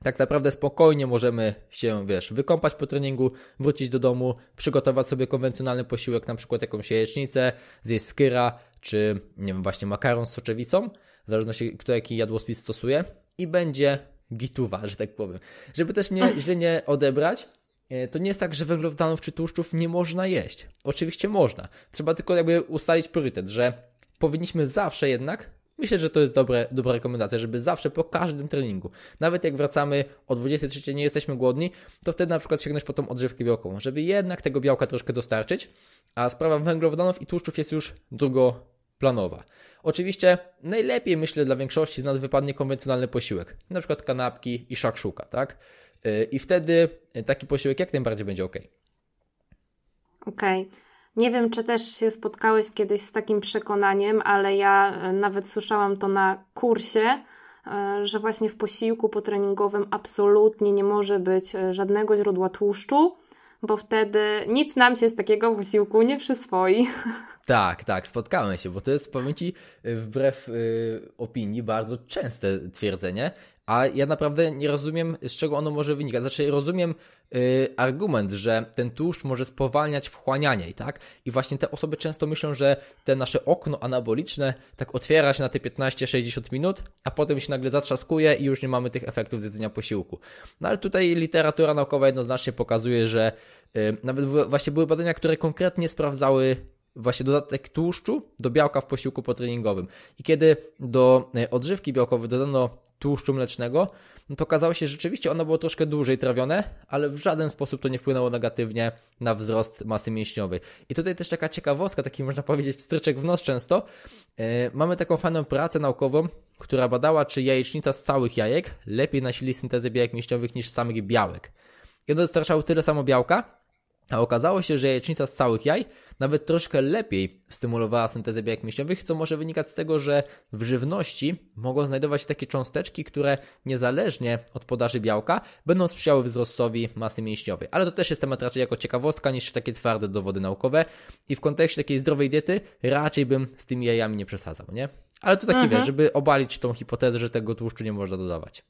tak naprawdę spokojnie możemy się, wiesz, wykąpać po treningu, wrócić do domu, przygotować sobie konwencjonalny posiłek, na przykład jakąś jajecznicę, zjeść skyra, czy nie wiem, właśnie makaron z soczewicą, w zależności kto jaki jadłospis stosuje i będzie gituwa, że tak powiem. Żeby też nie, źle nie odebrać, e, to nie jest tak, że węglowodanów czy tłuszczów nie można jeść. Oczywiście można. Trzeba tylko jakby ustalić priorytet, że powinniśmy zawsze jednak, myślę, że to jest dobre, dobra rekomendacja, żeby zawsze po każdym treningu, nawet jak wracamy o 23 nie jesteśmy głodni, to wtedy na przykład sięgnąć po tą odżywkę białkową, żeby jednak tego białka troszkę dostarczyć, a sprawa węglowodanów i tłuszczów jest już drugo planowa. Oczywiście najlepiej, myślę, dla większości z nas wypadnie konwencjonalny posiłek, na przykład kanapki i szakszuka, tak? Y, I wtedy taki posiłek jak najbardziej będzie ok. Okej. Okay. Nie wiem, czy też się spotkałeś kiedyś z takim przekonaniem, ale ja y, nawet słyszałam to na kursie, y, że właśnie w posiłku potreningowym absolutnie nie może być żadnego źródła tłuszczu, bo wtedy nic nam się z takiego posiłku nie przyswoi. Tak, tak, spotkałem się, bo to jest, powiem pamięci wbrew y, opinii, bardzo częste twierdzenie, a ja naprawdę nie rozumiem, z czego ono może wynikać. Znaczy, rozumiem y, argument, że ten tłuszcz może spowalniać wchłanianie, tak? I właśnie te osoby często myślą, że te nasze okno anaboliczne tak otwiera się na te 15-60 minut, a potem się nagle zatrzaskuje i już nie mamy tych efektów zjedzenia jedzenia posiłku. No ale tutaj literatura naukowa jednoznacznie pokazuje, że y, nawet właśnie były badania, które konkretnie sprawdzały właśnie dodatek tłuszczu do białka w posiłku potreningowym. I kiedy do e, odżywki białkowej dodano tłuszczu mlecznego, no to okazało się, że rzeczywiście ono było troszkę dłużej trawione, ale w żaden sposób to nie wpłynęło negatywnie na wzrost masy mięśniowej. I tutaj też taka ciekawostka, taki można powiedzieć pstryczek w nos często. Yy, mamy taką fajną pracę naukową, która badała, czy jajecznica z całych jajek lepiej nasili syntezę białek mięśniowych niż samych białek. I one dostarczały tyle samo białka, a okazało się, że jajecznica z całych jaj nawet troszkę lepiej stymulowała syntezę białek mięśniowych, co może wynikać z tego, że w żywności mogą znajdować się takie cząsteczki, które niezależnie od podaży białka będą sprzyjały wzrostowi masy mięśniowej. Ale to też jest temat raczej jako ciekawostka niż takie twarde dowody naukowe i w kontekście takiej zdrowej diety raczej bym z tymi jajami nie przesadzał, nie? Ale to taki mhm. wiesz, żeby obalić tą hipotezę, że tego tłuszczu nie można dodawać.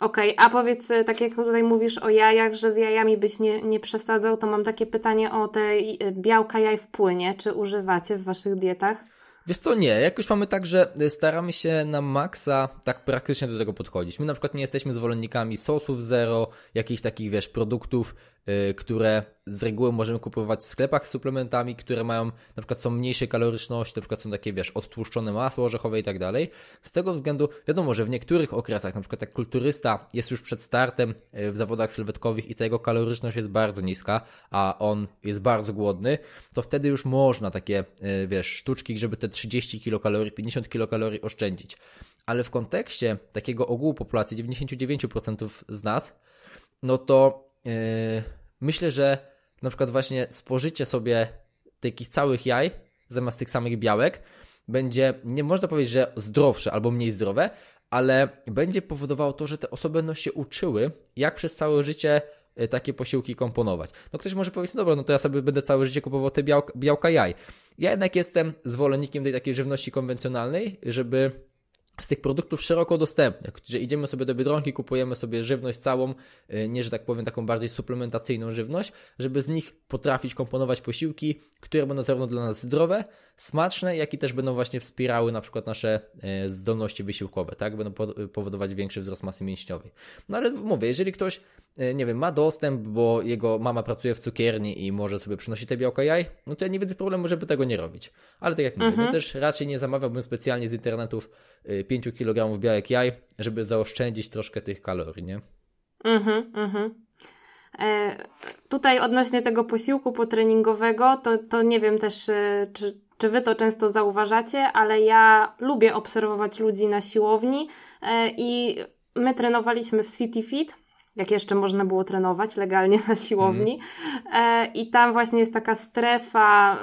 Okej, okay, a powiedz, e, tak jak tutaj mówisz o jajach, że z jajami byś nie, nie przesadzał, to mam takie pytanie o te e, białka jaj w płynie. Czy używacie w waszych dietach? Wiesz co, nie. Jak już mamy tak, że e, staramy się na maksa tak praktycznie do tego podchodzić. My na przykład nie jesteśmy zwolennikami sosów zero, jakichś takich, wiesz, produktów Y, które z reguły możemy kupować w sklepach z suplementami, które mają na przykład są mniejsze kaloryczności, na przykład są takie, wiesz, odtłuszczone masło orzechowe i tak dalej. Z tego względu wiadomo, że w niektórych okresach, na przykład jak kulturysta jest już przed startem y, w zawodach sylwetkowych i ta jego kaloryczność jest bardzo niska, a on jest bardzo głodny, to wtedy już można takie, y, wiesz, sztuczki, żeby te 30 kilokalorii, 50 kilokalorii oszczędzić. Ale w kontekście takiego ogółu populacji 99% z nas, no to Myślę, że na przykład właśnie spożycie sobie takich całych jaj zamiast tych samych białek będzie, nie można powiedzieć, że zdrowsze albo mniej zdrowe, ale będzie powodowało to, że te osoby będą się uczyły, jak przez całe życie y, takie posiłki komponować. No ktoś może powiedzieć, no dobra, no to ja sobie będę całe życie kupował te białka, białka jaj. Ja jednak jestem zwolennikiem tej takiej żywności konwencjonalnej, żeby z tych produktów szeroko dostępnych, że idziemy sobie do biedronki, kupujemy sobie żywność całą, e, nie że tak powiem, taką bardziej suplementacyjną żywność, żeby z nich potrafić komponować posiłki, które będą zarówno dla nas zdrowe, smaczne, jak i też będą właśnie wspierały na przykład nasze e, zdolności wysiłkowe, tak? Będą powodować większy wzrost masy mięśniowej. No ale mówię, jeżeli ktoś E, nie wiem, ma dostęp, bo jego mama pracuje w cukierni i może sobie przynosi te białka jaj, no to ja nie widzę problemu, żeby tego nie robić. Ale tak jak mówię, no mhm. też raczej nie zamawiałbym specjalnie z internetów 5 e, kg białek jaj, żeby zaoszczędzić troszkę tych kalorii, nie? Mhm, mhm. E, tutaj odnośnie tego posiłku potreningowego, to, to nie wiem też, czy, czy wy to często zauważacie, ale ja lubię obserwować ludzi na siłowni i my trenowaliśmy w City Fit jak jeszcze można było trenować legalnie na siłowni. Mm. I tam właśnie jest taka strefa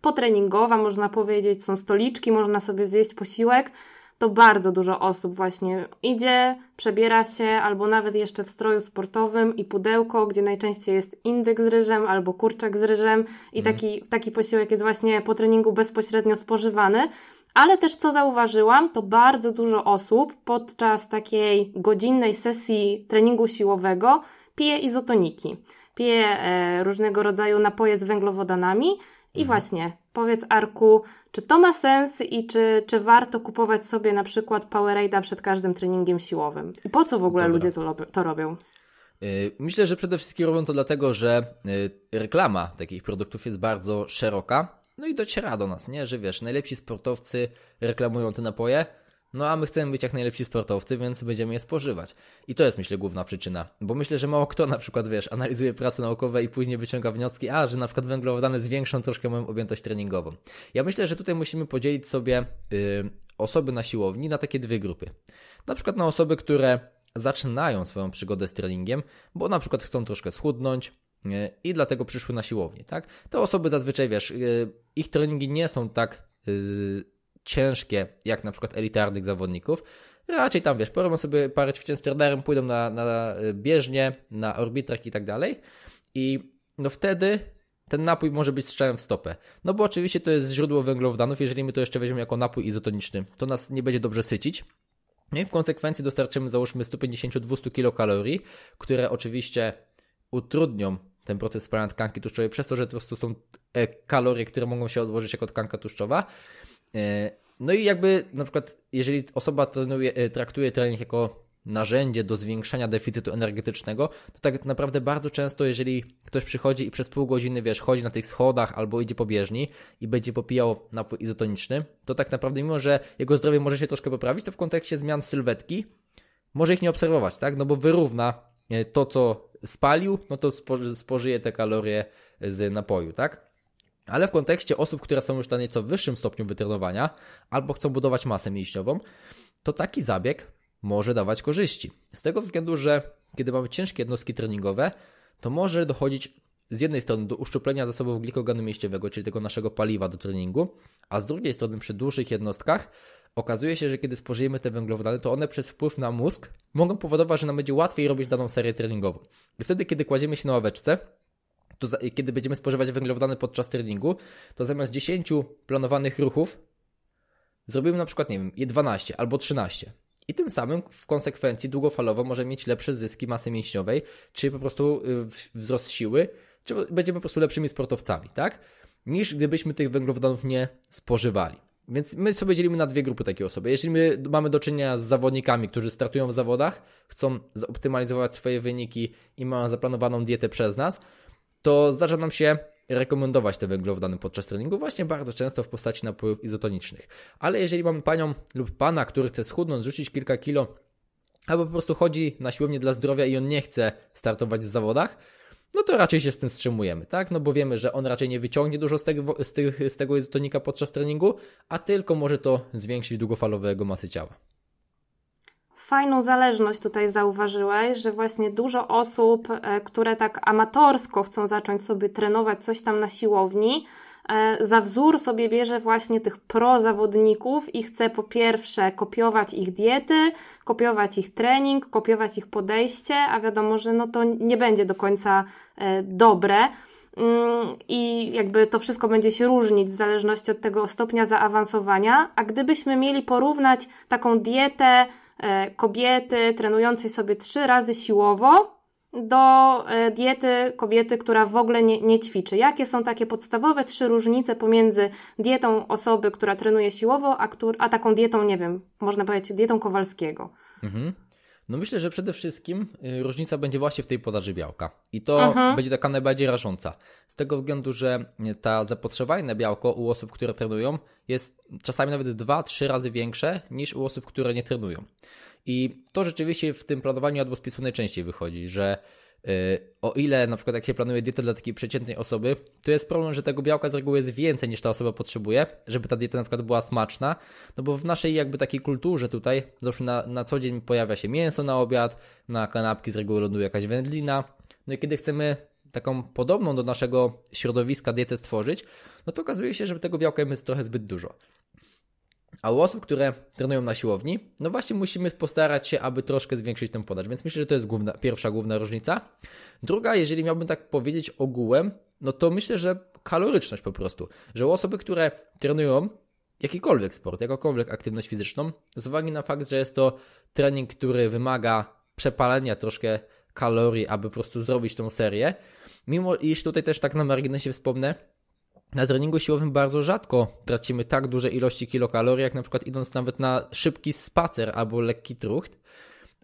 potreningowa, można powiedzieć, są stoliczki, można sobie zjeść posiłek. To bardzo dużo osób właśnie idzie, przebiera się, albo nawet jeszcze w stroju sportowym i pudełko, gdzie najczęściej jest indyk z ryżem albo kurczak z ryżem, i mhm. taki, taki posiłek jest właśnie po treningu bezpośrednio spożywany. Ale też co zauważyłam, to bardzo dużo osób podczas takiej godzinnej sesji treningu siłowego pije izotoniki, pije e, różnego rodzaju napoje z węglowodanami. I mhm. właśnie, powiedz Arku, czy to ma sens i czy, czy warto kupować sobie na przykład Powerade'a przed każdym treningiem siłowym? I po co w ogóle Dobra. ludzie to, to robią? E, myślę, że przede wszystkim robią to dlatego, że e, reklama takich produktów jest bardzo szeroka no i dociera do nas, nie? Że wiesz, najlepsi sportowcy reklamują te napoje, no a my chcemy być jak najlepsi sportowcy, więc będziemy je spożywać. I to jest myślę główna przyczyna, bo myślę, że mało kto na przykład, wiesz, analizuje prace naukowe i później wyciąga wnioski, a że na przykład węglowodany zwiększą troszkę moją objętość treningową. Ja myślę, że tutaj musimy podzielić sobie yy, osoby na siłowni na takie dwie grupy. Na przykład na osoby, które zaczynają swoją przygodę z treningiem, bo na przykład chcą troszkę schudnąć, E, i dlatego przyszły na siłownię, tak? Te osoby zazwyczaj, wiesz, e, ich treningi nie są tak e, ciężkie, jak na przykład elitarnych zawodników. Raczej tam, wiesz, porobią sobie parę ćwiczeń z trenerem, pójdą na, na na orbitrek i tak dalej i no wtedy ten napój może być strzałem w stopę. No bo oczywiście to jest źródło węglowodanów, jeżeli my to jeszcze weźmiemy jako napój izotoniczny, to nas nie będzie dobrze sycić. No I w konsekwencji dostarczymy załóżmy 150-200 kilokalorii, które oczywiście utrudnią ten proces spalania tkanki tłuszczowej, przez to, że to po prostu są e, kalorie, które mogą się odłożyć jako tkanka tłuszczowa. E, no i jakby na przykład, jeżeli osoba trenuje, e, traktuje trening jako narzędzie do zwiększania deficytu energetycznego, to tak naprawdę bardzo często, jeżeli ktoś przychodzi i przez pół godziny, wiesz, chodzi na tych schodach albo idzie po bieżni i będzie popijał napój izotoniczny, to tak naprawdę mimo, że jego zdrowie może się troszkę poprawić, to w kontekście zmian sylwetki może ich nie obserwować, tak? No bo wyrówna E, to, co spalił, no to spożyje te kalorie z napoju, tak? Ale w kontekście osób, które są już na nieco wyższym stopniu wytrenowania albo chcą budować masę mięśniową, to taki zabieg może dawać korzyści. Z tego względu, że kiedy mamy ciężkie jednostki treningowe, to może dochodzić z jednej strony do uszczuplenia zasobów glikogenu mięśniowego, czyli tego naszego paliwa do treningu, a z drugiej strony przy dłuższych jednostkach okazuje się, że kiedy spożyjemy te węglowodany, to one przez wpływ na mózg mogą powodować, że nam będzie łatwiej robić daną serię treningową. I wtedy, kiedy kładziemy się na ławeczce, to za, kiedy będziemy spożywać węglowodany podczas treningu, to zamiast 10 planowanych ruchów zrobimy na przykład, nie wiem, 12 albo 13. I tym samym w konsekwencji długofalowo możemy mieć lepsze zyski masy mięśniowej, czy po prostu y, wzrost siły, czy będziemy po prostu lepszymi sportowcami, tak? Niż gdybyśmy tych węglowodanów nie spożywali. Więc my sobie dzielimy na dwie grupy takie osoby. Jeżeli my mamy do czynienia z zawodnikami, którzy startują w zawodach, chcą zoptymalizować swoje wyniki i mają zaplanowaną dietę przez nas, to zdarza nam się rekomendować te węglowodany podczas treningu, właśnie bardzo często w postaci napojów izotonicznych. Ale jeżeli mamy panią lub pana, który chce schudnąć, rzucić kilka kilo, albo po prostu chodzi na siłownię dla zdrowia i on nie chce startować w zawodach, no to raczej się z tym wstrzymujemy, tak? No bo wiemy, że on raczej nie wyciągnie dużo z tego, z tych, z tego izotonika podczas treningu, a tylko może to zwiększyć długofalowe jego masy ciała fajną zależność tutaj zauważyłeś, że właśnie dużo osób, e, które tak amatorsko chcą zacząć sobie trenować coś tam na siłowni, E, za wzór sobie bierze właśnie tych prozawodników i chce po pierwsze kopiować ich diety, kopiować ich trening, kopiować ich podejście, a wiadomo, że no to nie będzie do końca e, dobre. Mm, I jakby to wszystko będzie się różnić w zależności od tego stopnia zaawansowania. A gdybyśmy mieli porównać taką dietę e, kobiety trenującej sobie trzy razy siłowo do e, diety kobiety, która w ogóle nie, nie, ćwiczy. Jakie są takie podstawowe trzy różnice pomiędzy dietą osoby, która trenuje siłowo, a, któr, a taką dietą, nie wiem, można powiedzieć, dietą Kowalskiego? Mhm. No myślę, że przede wszystkim y, różnica będzie właśnie w tej podaży białka. I to mhm. będzie taka najbardziej rażąca. Z tego względu, że y, ta zapotrzebowanie na białko u osób, które trenują, jest czasami nawet 2-3 razy większe niż u osób, które nie trenują. I to rzeczywiście w tym planowaniu jadłospisu najczęściej wychodzi, że y, o ile na przykład jak się planuje dietę dla takiej przeciętnej osoby, to jest problem, że tego białka z reguły jest więcej niż ta osoba potrzebuje, żeby ta dieta na przykład była smaczna, no bo w naszej jakby takiej kulturze tutaj zawsze na, na co dzień pojawia się mięso na obiad, na kanapki z reguły ląduje jakaś wędlina, no i kiedy chcemy taką podobną do naszego środowiska dietę stworzyć, no to okazuje się, że tego białka jest trochę zbyt dużo. A u osób, które trenują na siłowni, no właśnie musimy postarać się, aby troszkę zwiększyć tę podaż. Więc myślę, że to jest główna, pierwsza główna różnica. Druga, jeżeli miałbym tak powiedzieć ogółem, no to myślę, że kaloryczność po prostu. Że u osoby, które trenują jakikolwiek sport, jakąkolwiek aktywność fizyczną, z uwagi na fakt, że jest to trening, który wymaga przepalenia troszkę kalorii, aby po prostu zrobić tą serię. Mimo iż tutaj też tak na marginesie wspomnę, na treningu siłowym bardzo rzadko tracimy tak duże ilości kilokalorii, jak na przykład idąc nawet na szybki spacer albo lekki trucht,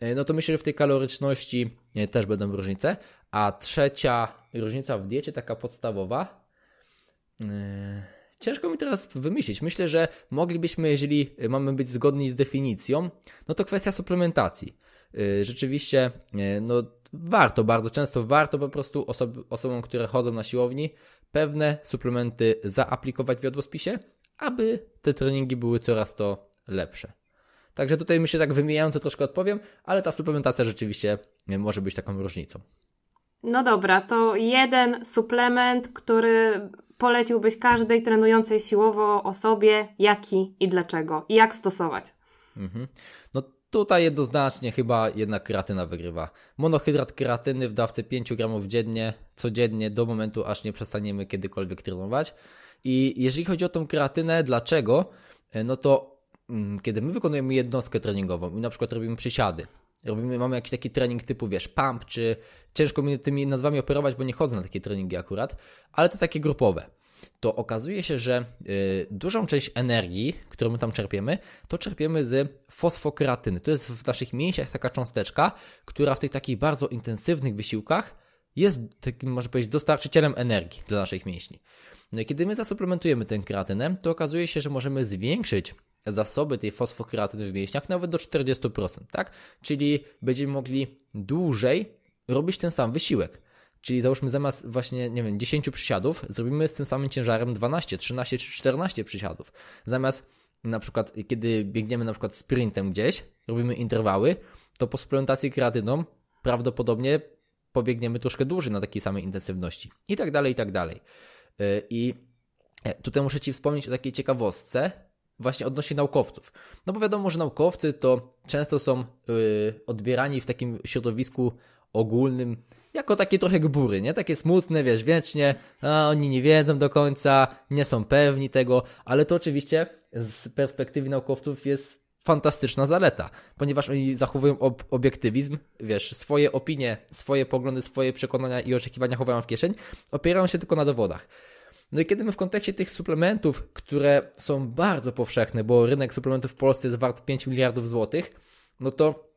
e, no to myślę, że w tej kaloryczności e, też będą różnice. A trzecia różnica w diecie, taka podstawowa, e, ciężko mi teraz wymyślić. Myślę, że moglibyśmy, jeżeli mamy być zgodni z definicją, no to kwestia suplementacji. rzeczywiście, no warto, bardzo często warto po prostu osob osobom, które chodzą na siłowni, pewne suplementy zaaplikować w jadłospisie, aby te treningi były coraz to lepsze. Także tutaj myślę tak wymijająco troszkę odpowiem, ale ta suplementacja rzeczywiście może być taką różnicą. No dobra, to jeden suplement, który poleciłbyś każdej trenującej siłowo osobie, jaki i dlaczego i jak stosować? Mhm. No Tutaj jednoznacznie chyba jednak kreatyna wygrywa. Monohydrat kreatyny w dawce 5 gramów dziennie, codziennie, do momentu aż nie przestaniemy kiedykolwiek trenować. I jeżeli chodzi o tą kreatynę, dlaczego? E, no to mm, kiedy my wykonujemy jednostkę treningową i na przykład robimy przysiady, robimy, mamy jakiś taki trening typu, wiesz, pump, czy ciężko mi tymi nazwami operować, bo nie chodzę na takie treningi akurat, ale to takie grupowe to okazuje się, że y, dużą część energii, którą my tam czerpiemy, to czerpiemy z fosfokreatyny. To jest w naszych mięśniach taka cząsteczka, która w tych takich bardzo intensywnych wysiłkach jest takim, można powiedzieć, dostarczycielem energii dla naszych mięśni. No i kiedy my zasuplementujemy tę kreatynę, to okazuje się, że możemy zwiększyć zasoby tej fosfokreatyny w mięśniach nawet do 40%, tak? Czyli będziemy mogli dłużej robić ten sam wysiłek. Czyli załóżmy zamiast właśnie, nie wiem, 10 przysiadów, zrobimy z tym samym ciężarem 12, 13 czy 14 przysiadów. Zamiast na przykład, kiedy biegniemy na przykład sprintem gdzieś, robimy interwały, to po suplementacji kreatyną prawdopodobnie pobiegniemy troszkę dłużej na takiej samej intensywności. I tak dalej, i tak dalej. Y, I e, tutaj muszę Ci wspomnieć o takiej ciekawostce, właśnie odnośnie naukowców. No bo wiadomo, że naukowcy to często są y, odbierani w takim środowisku ogólnym, jako takie trochę gbury, nie? Takie smutne, wiesz, wiecznie, a oni nie wiedzą do końca, nie są pewni tego, ale to oczywiście z perspektywy naukowców jest fantastyczna zaleta, ponieważ oni zachowują ob obiektywizm, wiesz, swoje opinie, swoje poglądy, swoje przekonania i oczekiwania chowają w kieszeń, opierają się tylko na dowodach. No i kiedy my w kontekście tych suplementów, które są bardzo powszechne, bo rynek suplementów w Polsce jest wart 5 miliardów złotych, no to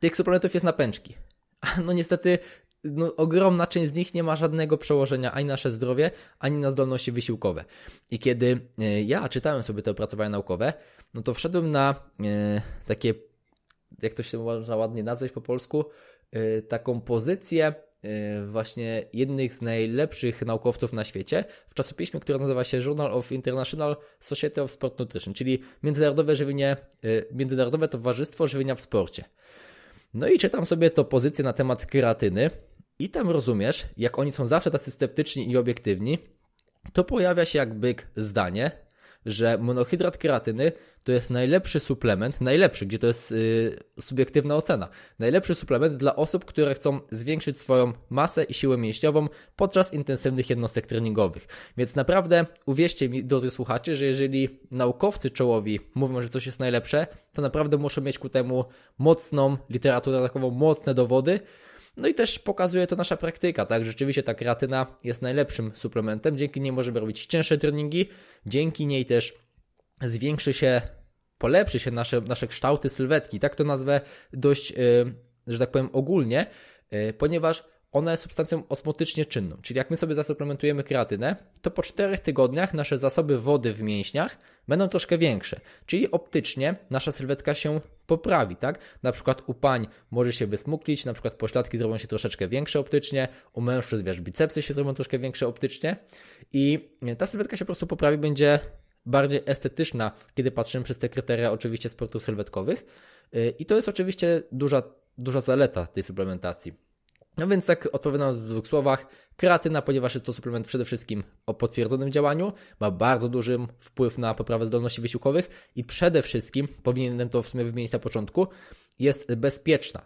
tych suplementów jest na pęczki. no niestety no, ogromna część z nich nie ma żadnego przełożenia ani na nasze zdrowie, ani na zdolności wysiłkowe. I kiedy e, ja czytałem sobie te opracowania naukowe, no to wszedłem na e, takie, jak to się można ładnie nazwać po polsku, e, taką pozycję właśnie jednych z najlepszych naukowców na świecie w czasopiśmie, które nazywa się Journal of International Society of Sport Nutrition, czyli Międzynarodowe, Żywienie, Międzynarodowe Towarzystwo Żywienia w Sporcie. No i czytam sobie to pozycję na temat kreatyny i tam rozumiesz, jak oni są zawsze tacy sceptyczni i obiektywni, to pojawia się jak byk zdanie, że monohydrat keratyny to jest najlepszy suplement, najlepszy, gdzie to jest yy, subiektywna ocena, najlepszy suplement dla osób, które chcą zwiększyć swoją masę i siłę mięśniową podczas intensywnych jednostek treningowych. Więc naprawdę uwierzcie mi, drodzy słuchacze, że jeżeli naukowcy czołowi mówią, że coś jest najlepsze, to naprawdę muszą mieć ku temu mocną literaturę takową mocne dowody, no i też pokazuje to nasza praktyka, tak? Rzeczywiście ta kreatyna jest najlepszym suplementem. Dzięki niej możemy robić cięższe treningi, dzięki niej też zwiększy się, polepszy się nasze, nasze kształty sylwetki. Tak to nazwę dość, y, że tak powiem, ogólnie, y, ponieważ ona jest substancją osmotycznie czynną, czyli jak my sobie zasuplementujemy kreatynę, to po 4 tygodniach nasze zasoby wody w mięśniach będą troszkę większe, czyli optycznie nasza sylwetka się poprawi, tak? Na przykład u pań może się wysmuklić, na przykład pośladki zrobią się troszeczkę większe optycznie, u mężczyzn, wiesz, bicepsy się zrobią troszkę większe optycznie i ta sylwetka się po prostu poprawi, będzie bardziej estetyczna, kiedy patrzymy przez te kryteria oczywiście sportów sylwetkowych y, i to jest oczywiście duża, duża zaleta tej suplementacji. No więc tak odpowiadając w dwóch słowach, kreatyna, ponieważ jest to suplement przede wszystkim o potwierdzonym działaniu, ma bardzo duży wpływ na poprawę zdolności wysiłkowych i przede wszystkim, powinienem to w sumie wymienić na początku, jest bezpieczna.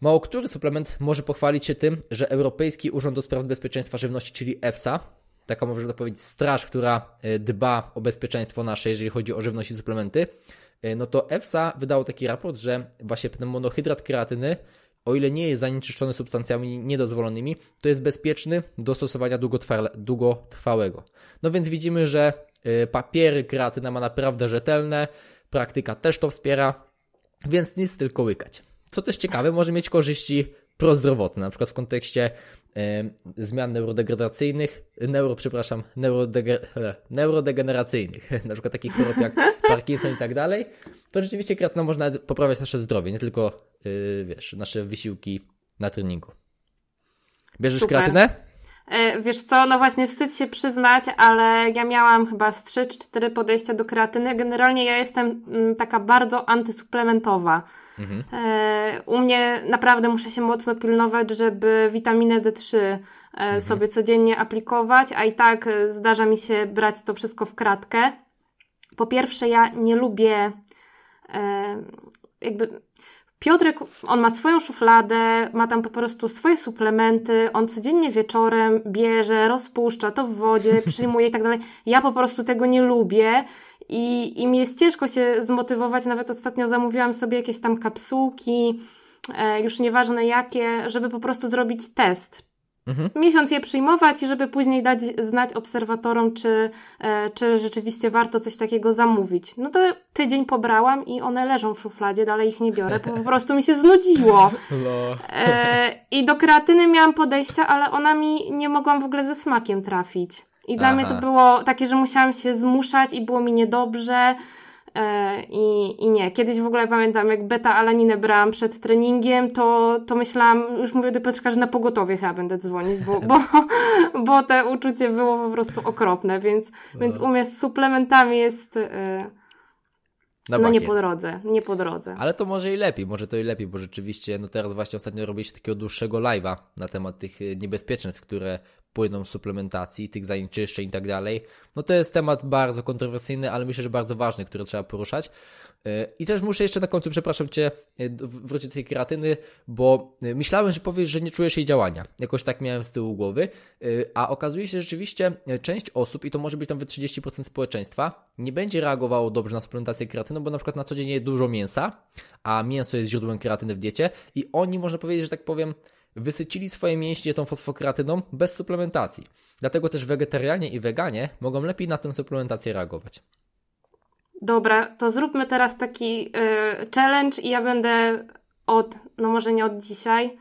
Mało który suplement może pochwalić się tym, że Europejski Urząd do Spraw Bezpieczeństwa Żywności, czyli EFSA, taka można powiedzieć straż, która e, dba o bezpieczeństwo nasze, jeżeli chodzi o żywność i suplementy, e, no to EFSA wydało taki raport, że właśnie monohydrat kreatyny o ile nie jest zanieczyszczony substancjami niedozwolonymi, to jest bezpieczny do stosowania długotrwałego. No więc widzimy, że y, papiery kreatyna ma naprawdę rzetelne, praktyka też to wspiera, więc nic tylko łykać. Co też ciekawe, może mieć korzyści prozdrowotne, na przykład w kontekście y, zmian neurodegradacyjnych, neuro, przepraszam, neurodege, e, neurodegeneracyjnych, na przykład takich chorób jak Parkinson i tak dalej, to rzeczywiście kreatyna można poprawiać nasze zdrowie, nie tylko Y, wiesz, nasze wysiłki na treningu. Bierzesz Super. kreatynę? E, wiesz co, no właśnie wstyd się przyznać, ale ja miałam chyba z 3 czy 4 podejścia do kreatyny. Generalnie ja jestem mm, taka bardzo antysuplementowa. Mhm. E, u mnie naprawdę muszę się mocno pilnować, żeby witaminę D3 e, mhm. sobie codziennie aplikować, a i tak zdarza mi się brać to wszystko w kratkę. Po pierwsze, ja nie lubię jakby Piotrek, on ma swoją szufladę, ma tam po prostu swoje suplementy, on codziennie wieczorem bierze, rozpuszcza to w wodzie, przyjmuje i tak dalej. Ja po prostu tego nie lubię i, i mi jest ciężko się zmotywować. Nawet ostatnio zamówiłam sobie jakieś tam kapsułki, e, już nieważne jakie, żeby po prostu zrobić test, Mhm. Miesiąc je przyjmować i żeby później dać znać obserwatorom, czy, e, czy rzeczywiście warto coś takiego zamówić. No to tydzień pobrałam i one leżą w szufladzie, dalej ich nie biorę, po prostu mi się znudziło. No. E, I do kreatyny miałam podejścia, ale ona mi nie mogłam w ogóle ze smakiem trafić. I dla Aha. mnie to było takie, że musiałam się zmuszać i było mi niedobrze. E, I, I nie. Kiedyś w ogóle pamiętam, jak beta-alaninę brałam przed treningiem, to, to myślałam, już mówię do Piotrka, że na pogotowie chyba będę dzwonić, bo, bo, bo te uczucie było po prostu okropne, więc, więc no. u mnie z suplementami jest... E, na no nie po drodze, nie po drodze. Ale to może i lepiej, może to i lepiej, bo rzeczywiście no teraz właśnie ostatnio robiliście takiego dłuższego live'a na temat tych e, niebezpieczeństw, które płyną suplementacji, tych zanieczyszczeń i tak dalej. No to jest temat bardzo kontrowersyjny, ale myślę, że bardzo ważny, który trzeba poruszać. E, I też muszę jeszcze na końcu, przepraszam Cię, e, wrócić do tej kreatyny, bo e, myślałem, że powiesz, że nie czujesz jej działania. Jakoś tak miałem z tyłu głowy, a okazuje się, że rzeczywiście część osób, i to może być nawet 30% społeczeństwa, nie będzie reagowało dobrze na suplementację kreatyną, bo na przykład na co dzień je dużo mięsa, a mięso jest źródłem kreatyny w diecie i oni, można powiedzieć, że tak powiem, wysycili swoje mięśnie tą fosfokreatyną bez suplementacji. Dlatego też wegetarianie i weganie mogą lepiej na tę suplementację reagować. Dobra, to zróbmy teraz taki yy, challenge i ja będę od, no może nie od dzisiaj,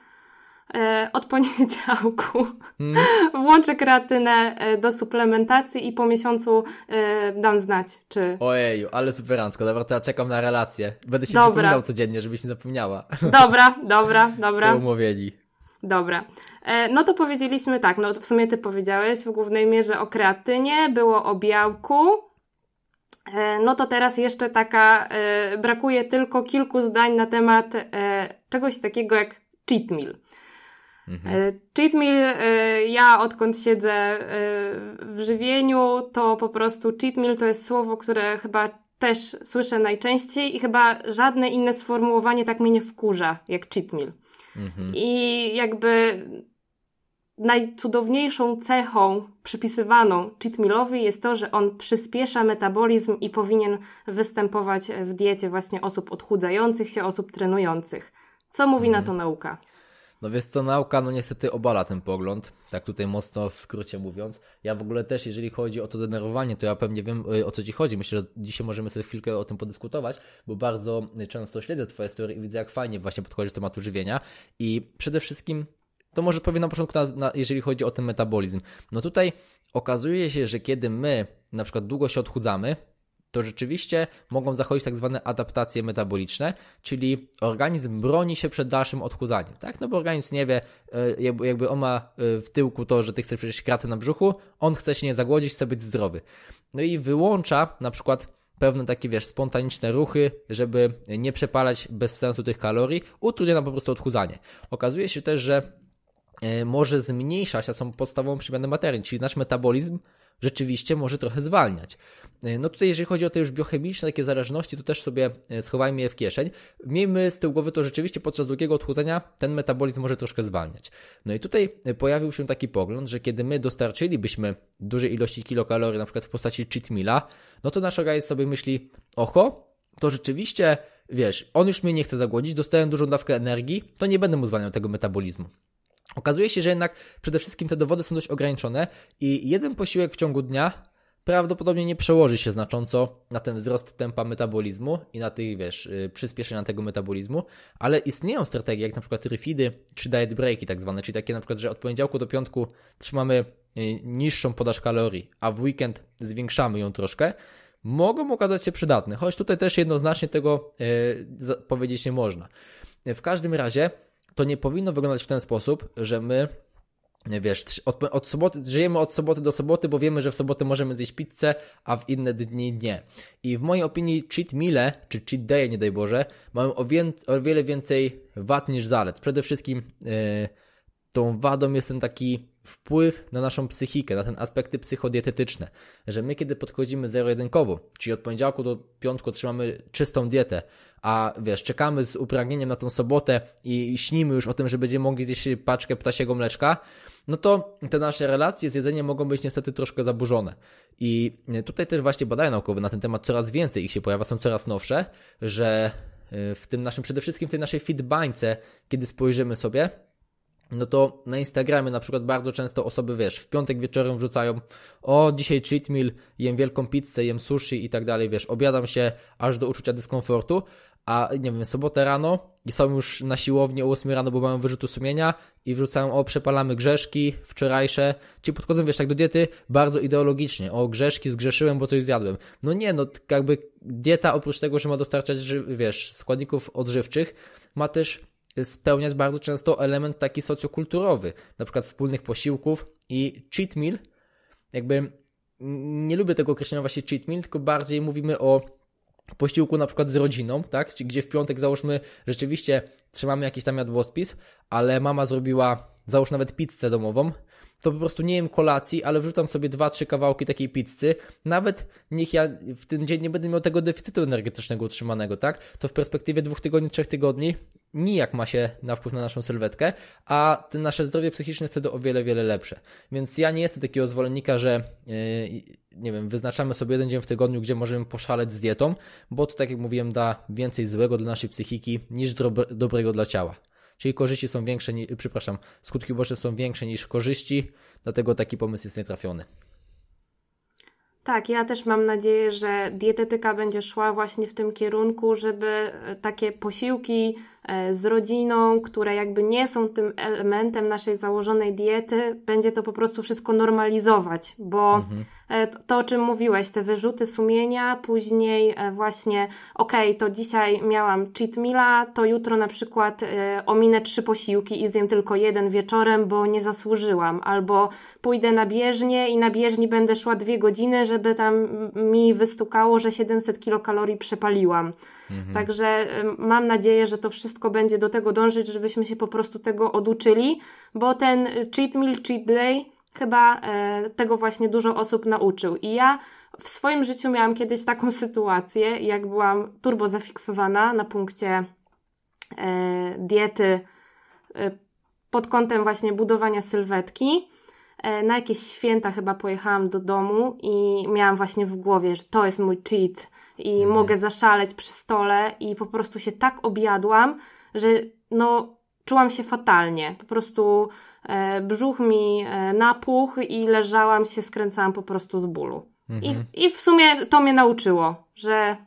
y, od poniedziałku hmm. włączę kreatynę y, do suplementacji i po miesiącu y, dam znać, czy... Ojeju, ale superancko, dobra, to ja czekam na relację. Będę się dobra. przypominał codziennie, żebyś nie zapomniała. Dobra, dobra, dobra. To umówieni. Dobra. E, no to powiedzieliśmy tak, no to w sumie ty powiedziałeś w głównej mierze o kreatynie, było o białku, e, no to teraz jeszcze taka, e, brakuje tylko kilku zdań na temat czegoś takiego jak cheat meal. Mhm. cheat meal, ja odkąd siedzę w żywieniu, to po prostu cheat meal to jest słowo, które chyba też słyszę najczęściej i chyba żadne inne sformułowanie tak mnie nie wkurza jak cheat meal. Mhm. I jakby najcudowniejszą cechą przypisywaną Chitmilowi jest to, że on przyspiesza metabolizm i powinien występować w diecie właśnie osób odchudzających się, osób trenujących. Co mówi mhm. na to nauka? No więc to nauka no niestety obala ten pogląd, tak tutaj mocno w skrócie mówiąc. Ja w ogóle też, jeżeli chodzi o to denerwowanie, to ja pewnie wiem y, o co Ci chodzi. Myślę, że dzisiaj możemy sobie chwilkę o tym podyskutować, bo bardzo często śledzę Twoje story i widzę jak fajnie właśnie podchodzisz do tematu żywienia i przede wszystkim to może powiem na początku, na, na, jeżeli chodzi o ten metabolizm. No tutaj okazuje się, że kiedy my na przykład długo się odchudzamy, to rzeczywiście mogą zachodzić tak zwane adaptacje metaboliczne, czyli organizm broni się przed dalszym odchudzaniem, tak? No bo organizm nie wie, e, jakby on ma e, w tyłku to, że ty chcesz przejść kratę na brzuchu, on chce się nie zagłodzić, chce być zdrowy. No i wyłącza na przykład pewne takie, wiesz, spontaniczne ruchy, żeby nie przepalać bez sensu tych kalorii, utrudnia nam po prostu odchudzanie. Okazuje się też, że e, może zmniejszać, a są podstawową przemianę materii, czyli nasz metabolizm rzeczywiście może trochę zwalniać. E, no tutaj, jeżeli chodzi o te już biochemiczne takie zależności, to też sobie e, schowajmy je w kieszeń. Miejmy z tyłu głowy to rzeczywiście podczas długiego odchudzenia ten metabolizm może troszkę zwalniać. No i tutaj e, pojawił się taki pogląd, że kiedy my dostarczylibyśmy dużej ilości kilokalorii, na przykład w postaci cheat meala, no to nasz organizm sobie myśli, oho, to rzeczywiście, wiesz, on już mnie nie chce zagłodzić, dostałem dużą dawkę energii, to nie będę mu zwalniał tego metabolizmu. Okazuje się, że jednak przede wszystkim te dowody są dość ograniczone i jeden posiłek w ciągu dnia prawdopodobnie nie przełoży się znacząco na ten wzrost tempa metabolizmu i na tych, wiesz, y, przyspieszenia tego metabolizmu, ale istnieją strategie, jak na przykład ryfidy czy diet breaki tak zwane, czyli takie na przykład, że od poniedziałku do piątku trzymamy y, niższą podaż kalorii, a w weekend zwiększamy ją troszkę, mogą okazać się przydatne, choć tutaj też jednoznacznie tego y, powiedzieć nie można. W każdym razie to nie powinno wyglądać w ten sposób, że my wiesz, od, od, soboty, żyjemy od soboty do soboty, bo wiemy, że w sobotę możemy zjeść pizzę, a w inne dni nie. I w mojej opinii cheat meal, czy cheat day, nie daj Boże, mają o, wie, o wiele więcej wad niż zalet. Przede wszystkim yy, tą wadą jest ten taki wpływ na naszą psychikę, na ten aspekty psychodietetyczne, że my kiedy podchodzimy zero-jedynkowo, czyli od poniedziałku do piątku trzymamy czystą dietę, a wiesz, czekamy z upragnieniem na tą sobotę i śnimy już o tym, że będziemy mogli zjeść paczkę ptasiego mleczka, no to te nasze relacje z jedzeniem mogą być niestety troszkę zaburzone. I tutaj też właśnie badania naukowe na ten temat coraz więcej ich się pojawia, są coraz nowsze, że y, w tym naszym, przede wszystkim w tej naszej fitbańce, kiedy spojrzymy sobie, no to na Instagramie na przykład bardzo często osoby, wiesz, w piątek wieczorem wrzucają o, dzisiaj cheat meal, jem wielką pizzę, jem sushi i tak dalej, wiesz, obiadam się aż do uczucia dyskomfortu, a nie wiem, sobotę rano i są już na siłowni o 8 rano, bo mają wyrzutu sumienia i wrzucają, o, przepalamy grzeszki wczorajsze, czyli podchodzą, wiesz, tak do diety bardzo ideologicznie, o, grzeszki zgrzeszyłem, bo coś zjadłem. No nie, no jakby dieta oprócz tego, że ma dostarczać, wiesz, składników odżywczych, ma też spełniać bardzo często element taki socjokulturowy, na przykład wspólnych posiłków i cheat meal. Jakby nie lubię tego określenia właśnie cheat meal, tylko bardziej mówimy o posiłku na przykład z rodziną, tak? Gdzie w piątek załóżmy rzeczywiście trzymamy jakiś tam jadłospis, ale mama zrobiła załóż nawet pizzę domową, to po prostu nie jem kolacji, ale wrzucam sobie 2-3 kawałki takiej pizzy. Nawet niech ja w ten dzień nie będę miał tego deficytu energetycznego utrzymanego, tak? To w perspektywie dwóch tygodni, trzech tygodni nijak ma się na wpływ na naszą sylwetkę, a nasze zdrowie psychiczne jest wtedy o wiele, wiele lepsze. Więc ja nie jestem takiego zwolennika, że yy, nie wiem, wyznaczamy sobie jeden dzień w tygodniu, gdzie możemy poszaleć z dietą, bo to tak jak mówiłem da więcej złego dla naszej psychiki niż dobrego dla ciała czyli korzyści są większe, ni- przepraszam, skutki uboczne są większe niż korzyści, dlatego taki pomysł jest nietrafiony. Tak, ja też mam nadzieję, że dietetyka będzie szła właśnie w tym kierunku, żeby e, takie posiłki E, z rodziną, które jakby nie są tym elementem naszej założonej diety, będzie to po prostu wszystko normalizować, bo mhm. E, to, o czym mówiłeś, te wyrzuty sumienia, później e, właśnie, okej, okay, to dzisiaj miałam cheat meala, to jutro na przykład ominę trzy posiłki i zjem tylko jeden wieczorem, bo nie zasłużyłam, albo pójdę na bieżnię i na bieżni będę szła dwie godziny, żeby tam mi wystukało, że 700 kilokalorii przepaliłam. Mhm. Także mam nadzieję, że to wszystko będzie do tego dążyć, żebyśmy się po prostu tego oduczyli, bo ten cheat meal, cheat day chyba e, tego właśnie dużo osób nauczył. I ja w swoim życiu miałam kiedyś taką sytuację, jak byłam turbo zafiksowana na punkcie e, diety e, pod kątem właśnie budowania sylwetki. Na jakieś święta chyba pojechałam do domu i miałam właśnie w głowie, że to jest mój cheat, i mhm. mogę zaszaleć przy stole i po prostu się tak objadłam, że no czułam się fatalnie. Po prostu e, brzuch mi e, napuchł i leżałam się, skręcałam po prostu z bólu. Mhm. I, I w sumie to mnie nauczyło, że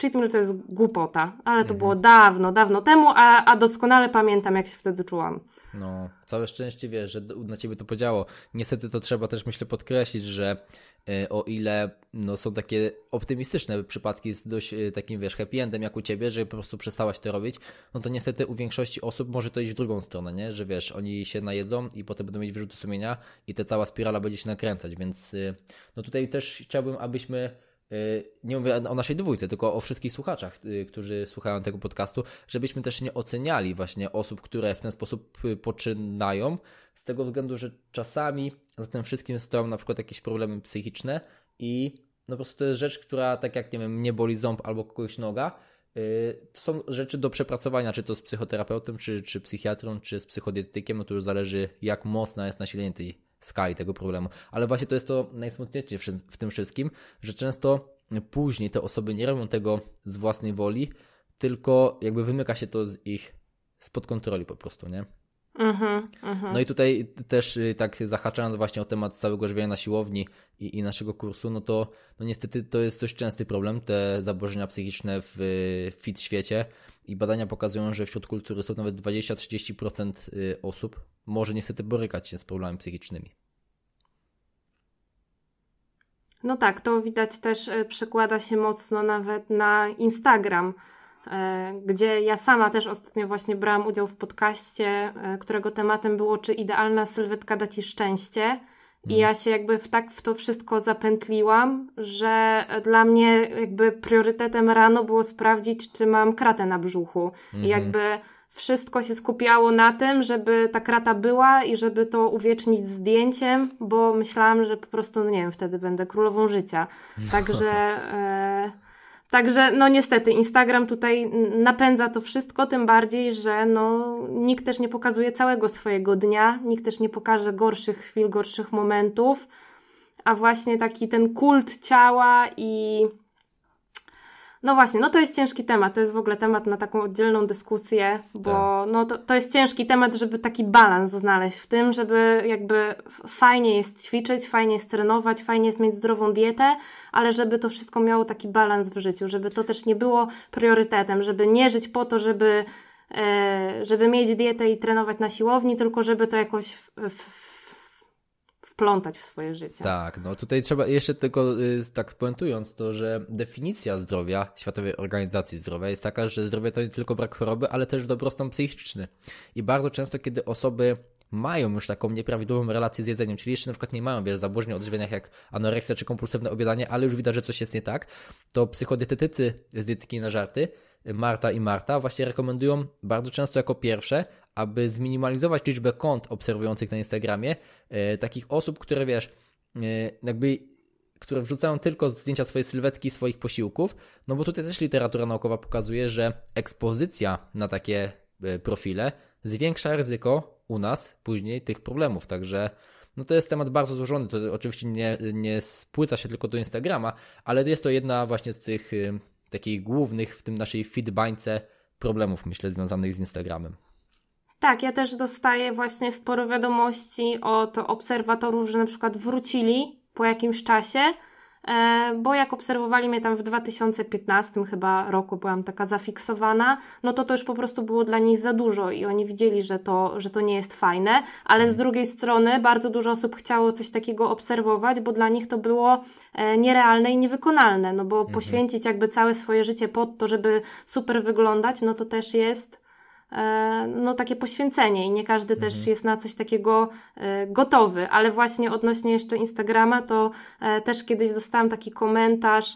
cheat meal to jest głupota, ale to mhm. było dawno, dawno temu, a, a doskonale pamiętam, jak się wtedy czułam. No, całe szczęście wiesz, że na ciebie to podziało. Niestety to trzeba też myślę podkreślić, że e, o ile no, są takie optymistyczne przypadki z dość e, takim wiesz happy endem jak u ciebie, że po prostu przestałaś to robić, no to niestety u większości osób może to iść w drugą stronę, nie? Że wiesz, oni się najedzą i potem będą mieć wyrzuty sumienia i ta cała spirala będzie się nakręcać, więc e, no tutaj też chciałbym, abyśmy Y, nie mówię o naszej dwójce, tylko o wszystkich słuchaczach, y, którzy słuchają tego podcastu, żebyśmy też nie oceniali właśnie osób, które w ten sposób y, poczynają, z tego względu, że czasami za tym wszystkim stoją na przykład jakieś problemy psychiczne i no po prostu to jest rzecz, która tak jak nie wiem, mnie boli ząb albo kogoś noga, to są rzeczy do przepracowania, czy to z psychoterapeutą, czy, czy psychiatrą, czy z psychodietykiem, no to już zależy jak mocne jest nasilenie tej skali tego problemu. Ale właśnie to jest to najsmutniejsze w tym wszystkim, że często później te osoby nie robią tego z własnej woli, tylko jakby wymyka się to z ich spod kontroli po prostu, nie? Mhm, mhm, no i tutaj też y, tak zahaczając właśnie o temat całego żywienia na siłowni i, i naszego kursu, no to no niestety to jest dość częsty problem, te zaburzenia psychiczne w fit świecie i badania pokazują, że wśród kulturystów nawet 20-30% y, osób może niestety borykać się z problemami psychicznymi. No tak, to widać też y, przekłada się mocno nawet na Instagram E, gdzie ja sama też ostatnio właśnie brałam udział w podcaście, e, którego tematem było, czy idealna sylwetka da ci szczęście. I mhm. ja się jakby w tak w to wszystko zapętliłam, że dla mnie jakby priorytetem rano było sprawdzić, czy mam kratę na brzuchu. I mhm. jakby wszystko się skupiało na tym, żeby ta krata była i żeby to uwiecznić zdjęciem, bo myślałam, że po prostu, no nie wiem, wtedy będę królową życia. Także. E, Także no niestety Instagram tutaj napędza to wszystko, tym bardziej, że no, nikt też nie pokazuje całego swojego dnia, nikt też nie pokaże gorszych chwil, gorszych momentów, a właśnie taki ten kult ciała i no właśnie, no to jest ciężki temat. To jest w ogóle temat na taką oddzielną dyskusję, bo tak. no to, to jest ciężki temat, żeby taki balans znaleźć w tym, żeby jakby fajnie jest ćwiczyć, fajnie jest trenować, fajnie jest mieć zdrową dietę, ale żeby to wszystko miało taki balans w życiu, żeby to też nie było priorytetem, żeby nie żyć po to, żeby e, żeby mieć dietę i trenować na siłowni, tylko żeby to jakoś wplątać w swoje życie. Tak, no tutaj trzeba jeszcze tylko y, tak pointując to, że definicja zdrowia Światowej Organizacji Zdrowia jest taka, że zdrowie to nie tylko brak choroby, ale też dobrostan psychiczny. I bardzo często, kiedy osoby mają już taką nieprawidłową relację z jedzeniem, czyli jeszcze na przykład nie mają wiele zaburzeń odżywieniach jak anoreksja czy kompulsywne objadanie, ale już widać, że coś jest nie tak, to psychodietetycy z dietyki na żarty Marta i Marta właśnie rekomendują bardzo często jako pierwsze, aby zminimalizować liczbę kont obserwujących na Instagramie, e, takich osób, które wiesz, e, jakby które wrzucają tylko zdjęcia swojej sylwetki, swoich posiłków, no bo tutaj też literatura naukowa pokazuje, że ekspozycja na takie e, profile zwiększa ryzyko u nas później tych problemów, także no to jest temat bardzo złożony, to oczywiście nie, nie spłyca się tylko do Instagrama, ale jest to jedna właśnie z tych takich głównych w tym naszej feedbańce problemów, myślę, związanych z Instagramem. Tak, ja też dostaję właśnie sporo wiadomości od obserwatorów, że na przykład wrócili po jakimś czasie E, bo jak obserwowali mnie tam w 2015 chyba roku, byłam taka zafiksowana, no to to już po prostu było dla nich za dużo i oni widzieli, że to, że to nie jest fajne, ale z mhm. drugiej strony bardzo dużo osób chciało coś takiego obserwować, bo dla nich to było e, nierealne i niewykonalne, no bo mhm. poświęcić jakby całe swoje życie pod to, żeby super wyglądać, no to też jest E, no, takie poświęcenie i nie każdy mhm. też jest na coś takiego e, gotowy, ale właśnie odnośnie jeszcze Instagrama, to e, też kiedyś dostałam taki komentarz,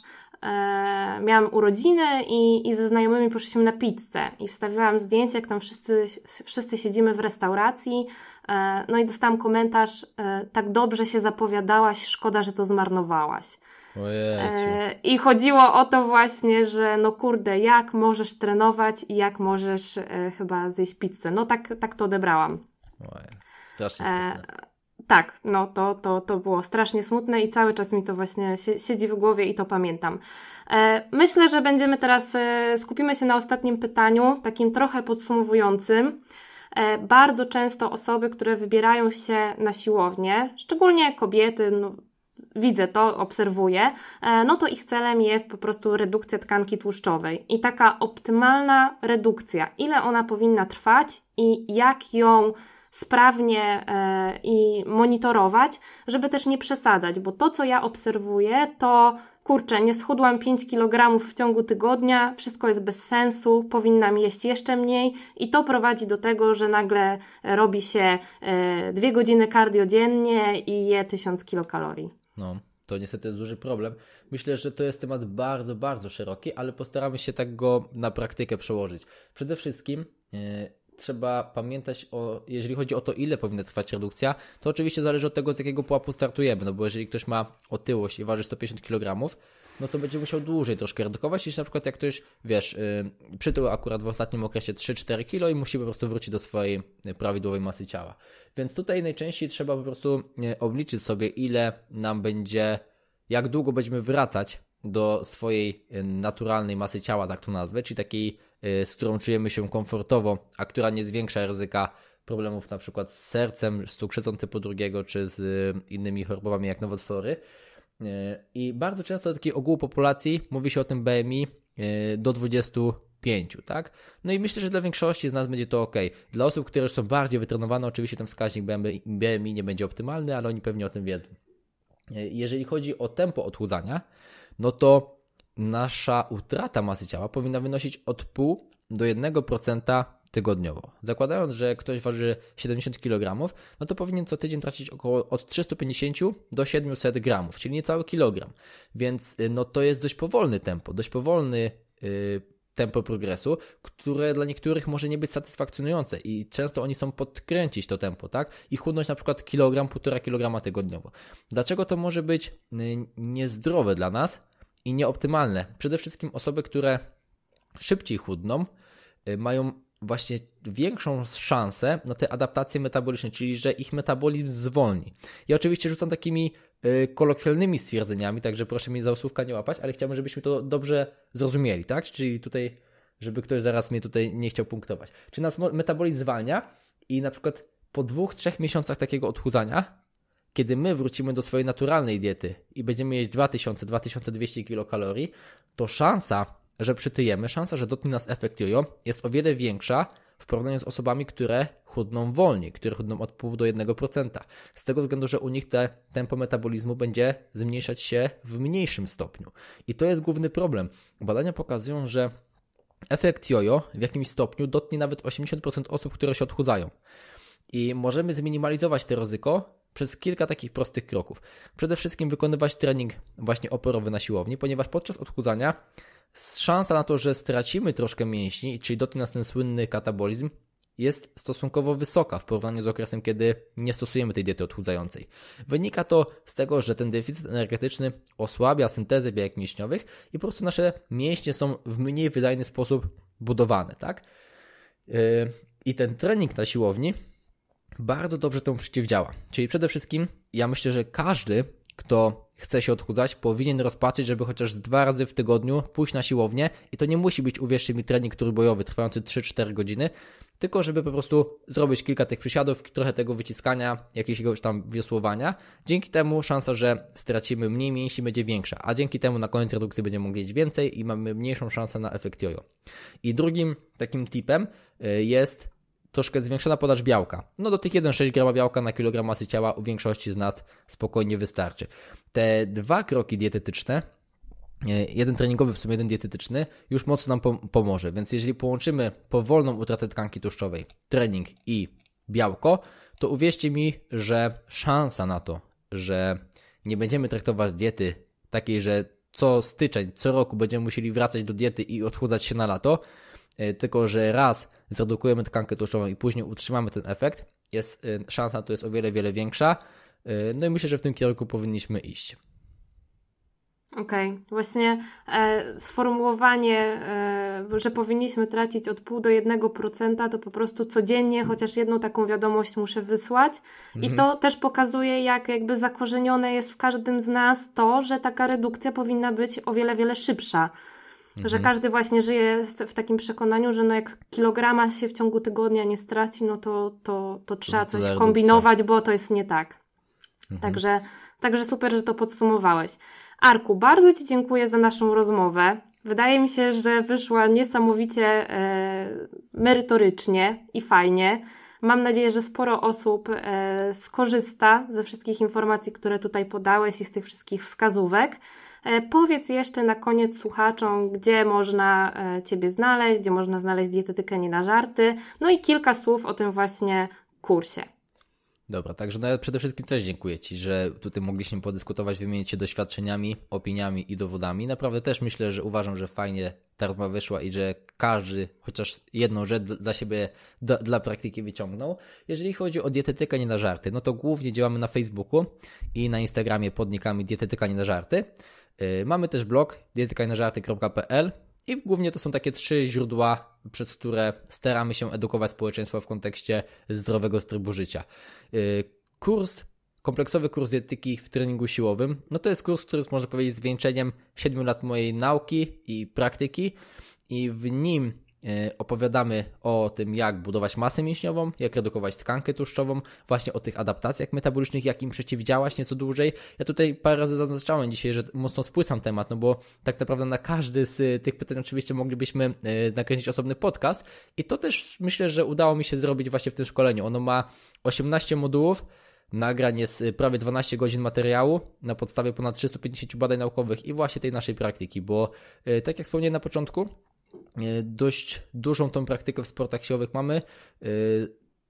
miałam urodziny i, i ze znajomymi poszliśmy na pizzę i wstawiłam zdjęcie, jak tam wszyscy, wszyscy siedzimy w restauracji. no i dostałam komentarz, tak dobrze się zapowiadałaś, szkoda, że to zmarnowałaś. E, I chodziło o to właśnie, że no kurde, jak możesz trenować i jak możesz e, chyba zjeść pizzę. No tak, tak to odebrałam. Oje, strasznie e, smutne. E, tak, no to, to, to było strasznie smutne i cały czas mi to właśnie si siedzi w głowie i to pamiętam. E, myślę, że będziemy teraz, skupimy się na ostatnim pytaniu, takim trochę podsumowującym. Bardzo często osoby, które wybierają się na siłownię, szczególnie kobiety, no, widzę to, obserwuję, e, no to ich celem jest po prostu redukcja tkanki tłuszczowej. I taka optymalna redukcja, ile ona powinna trwać i jak ją sprawnie e, i monitorować, żeby też nie przesadzać, bo to, co ja obserwuję, to kurczę, nie schudłam 5 kg w ciągu tygodnia, wszystko jest bez sensu, powinnam jeść jeszcze mniej i to prowadzi do tego, że nagle robi się 2 e, godziny kardio dziennie i je 1000 kilokalorii. No, to niestety jest duży problem. Myślę, że to jest temat bardzo, bardzo szeroki, ale postaramy się tak go na praktykę przełożyć. Przede wszystkim e, trzeba pamiętać o, jeżeli chodzi o to, ile powinna trwać redukcja, to oczywiście zależy od tego, z jakiego pułapu startujemy, no bo jeżeli ktoś ma otyłość i waży 150 kg, no to będzie musiał dłużej troszkę redukować niż na przykład jak ktoś, wiesz, yy, przytył akurat w ostatnim okresie 3-4 kilo i musi po prostu wrócić do swojej y, prawidłowej masy ciała. Więc tutaj najczęściej trzeba po prostu y, obliczyć sobie, ile nam będzie, jak długo będziemy wracać do swojej y, naturalnej masy ciała, tak to nazwę, czyli takiej, z którą czujemy się komfortowo, a która nie zwiększa ryzyka problemów na przykład z sercem, z cukrzycą typu drugiego, czy z innymi chorobami jak nowotwory. E, I bardzo często taki ogół populacji mówi się o tym BMI e, do 25, tak? No i myślę, że dla większości z nas będzie to ok. Dla osób, które już są bardziej wytrenowane, oczywiście ten wskaźnik BMI nie będzie optymalny, ale oni pewnie o tym wiedzą. E, jeżeli chodzi o tempo odchudzania, no to nasza utrata masy ciała powinna wynosić od pół do 1% tygodniowo. Zakładając, że ktoś waży 70 kg, no to powinien co tydzień tracić około od 350 do 700 gramów, czyli niecały kilogram. Więc y, no to jest dość powolny tempo, dość powolny yy, tempo progresu, które dla niektórych może nie być satysfakcjonujące i często oni są podkręcić to tempo, tak? I chudnąć na przykład kilogram, półtora kilograma tygodniowo. Dlaczego to może być y, niezdrowe dla nas i nieoptymalne? Przede wszystkim osoby, które szybciej chudną, y, mają właśnie większą szansę na te adaptacje metaboliczne, czyli że ich metabolizm zwolni. Ja oczywiście rzucam takimi y, kolokwialnymi stwierdzeniami, także proszę mi za usłówka nie łapać, ale chciałbym, żebyśmy to dobrze zrozumieli, tak? Czyli tutaj, żeby ktoś zaraz mnie tutaj nie chciał punktować. Czy nas metabolizm zwalnia i na przykład po dwóch, trzech miesiącach takiego odchudzania, kiedy my wrócimy do swojej naturalnej diety i będziemy jeść 2000-2200 kilokalorii, to szansa że przytyjemy, szansa, że dotknie nas efekt jojo jest o wiele większa w porównaniu z osobami, które chudną wolniej, które chudną od pół do 1%. Z tego względu, że u nich te tempo metabolizmu będzie zmniejszać się w mniejszym stopniu. I to jest główny problem. Badania pokazują, że efekt jojo w jakimś stopniu dotknie nawet 80% osób, które się odchudzają. I możemy zminimalizować to ryzyko przez kilka takich prostych kroków. Przede wszystkim wykonywać trening właśnie oporowy na siłowni, ponieważ podczas odchudzania szansa na to, że stracimy troszkę mięśni, czyli dotknie nas ten słynny katabolizm, jest stosunkowo wysoka w porównaniu z okresem, kiedy nie stosujemy tej diety odchudzającej. Wynika to z tego, że ten deficyt energetyczny osłabia syntezę białek mięśniowych i po prostu nasze mięśnie są w mniej wydajny sposób budowane, tak? Yy, I ten trening na siłowni bardzo dobrze temu przeciwdziała. Czyli przede wszystkim ja myślę, że każdy kto chce się odchudzać, powinien rozpatrzeć, żeby chociaż dwa razy w tygodniu pójść na siłownię i to nie musi być, uwierzcie mi, trening trójbojowy trwający 3-4 godziny, tylko żeby po prostu zrobić kilka tych przysiadów, trochę tego wyciskania, jakiegoś tam wiosłowania. Dzięki temu szansa, że stracimy mniej mięśni będzie większa, a dzięki temu na koniec redukcji będziemy mogli mieć więcej i mamy mniejszą szansę na efekt jojo. I drugim takim tipem y, jest troszkę zwiększona podaż białka. No do tych 1,6 g białka na kilogram masy ciała u większości z nas spokojnie wystarczy. Te dwa kroki dietetyczne, e, jeden treningowy w sumie, jeden dietetyczny, już mocno nam pomoże. Więc jeżeli połączymy powolną utratę tkanki tłuszczowej, trening i białko, to uwierzcie mi, że szansa na to, że nie będziemy traktować diety takiej, że co styczeń, co roku będziemy musieli wracać do diety i odchudzać się na lato, E, tylko że raz zredukujemy tkankę tłuszczową i później utrzymamy ten efekt, jest e, szansa to jest o wiele, wiele większa. E, no i myślę, że w tym kierunku powinniśmy iść. Okej, okay. właśnie e, sformułowanie, e, że powinniśmy tracić od pół do jednego procenta, to po prostu codziennie mhm. chociaż jedną taką wiadomość muszę wysłać. Mm -hmm. I mhm. to też pokazuje, jak jakby zakorzenione jest w każdym z nas to, że taka redukcja powinna być o wiele, wiele szybsza. Że mhm. każdy właśnie żyje w takim przekonaniu, że no jak kilograma się w ciągu tygodnia nie straci, no to, to, to trzeba coś kombinować, bo to jest nie tak. Mhm. Także, także super, że to podsumowałeś. Arku, bardzo Ci dziękuję za naszą rozmowę. Wydaje mi się, że wyszła niesamowicie e, merytorycznie i fajnie. Mam nadzieję, że sporo osób e, skorzysta ze wszystkich informacji, które tutaj podałeś i z tych wszystkich wskazówek. E, powiedz jeszcze na koniec słuchaczom, gdzie można e, Ciebie znaleźć, gdzie można znaleźć dietetykę nie na żarty, no i kilka słów o tym właśnie kursie. Dobra, także no, przede wszystkim też dziękuję Ci, że tutaj mogliśmy podyskutować, wymienić się doświadczeniami, opiniami i dowodami. Naprawdę też myślę, że uważam, że fajnie ta rozmowa wyszła i że każdy chociaż jedną rzecz dla siebie, dla, dla praktyki wyciągnął. Jeżeli chodzi o dietetykę nie na żarty, no to głównie działamy na Facebooku i na Instagramie pod nikami dietetyka nie na żarty. Y, mamy też blog dietykainażarty.pl i głównie to są takie trzy źródła, przez które staramy się edukować społeczeństwo w kontekście zdrowego trybu życia. Y, kurs, kompleksowy kurs dietyki w treningu siłowym, no to jest kurs, który jest, można powiedzieć, zwieńczeniem 7 lat mojej nauki i praktyki i w nim E, opowiadamy o tym, jak budować masę mięśniową, jak redukować tkankę tłuszczową, właśnie o tych adaptacjach metabolicznych, jak im przeciwdziałać nieco dłużej. Ja tutaj parę razy zaznaczałem dzisiaj, że mocno spłycam temat, no bo tak naprawdę na każdy z e, tych pytań oczywiście moglibyśmy e, nakręcić osobny podcast i to też myślę, że udało mi się zrobić właśnie w tym szkoleniu. Ono ma 18 modułów, nagrań jest prawie 12 godzin materiału na podstawie ponad 350 badań naukowych i właśnie tej naszej praktyki, bo tak jak wspomniałem na początku, E, dość dużą tą praktykę w sportach siłowych mamy. E,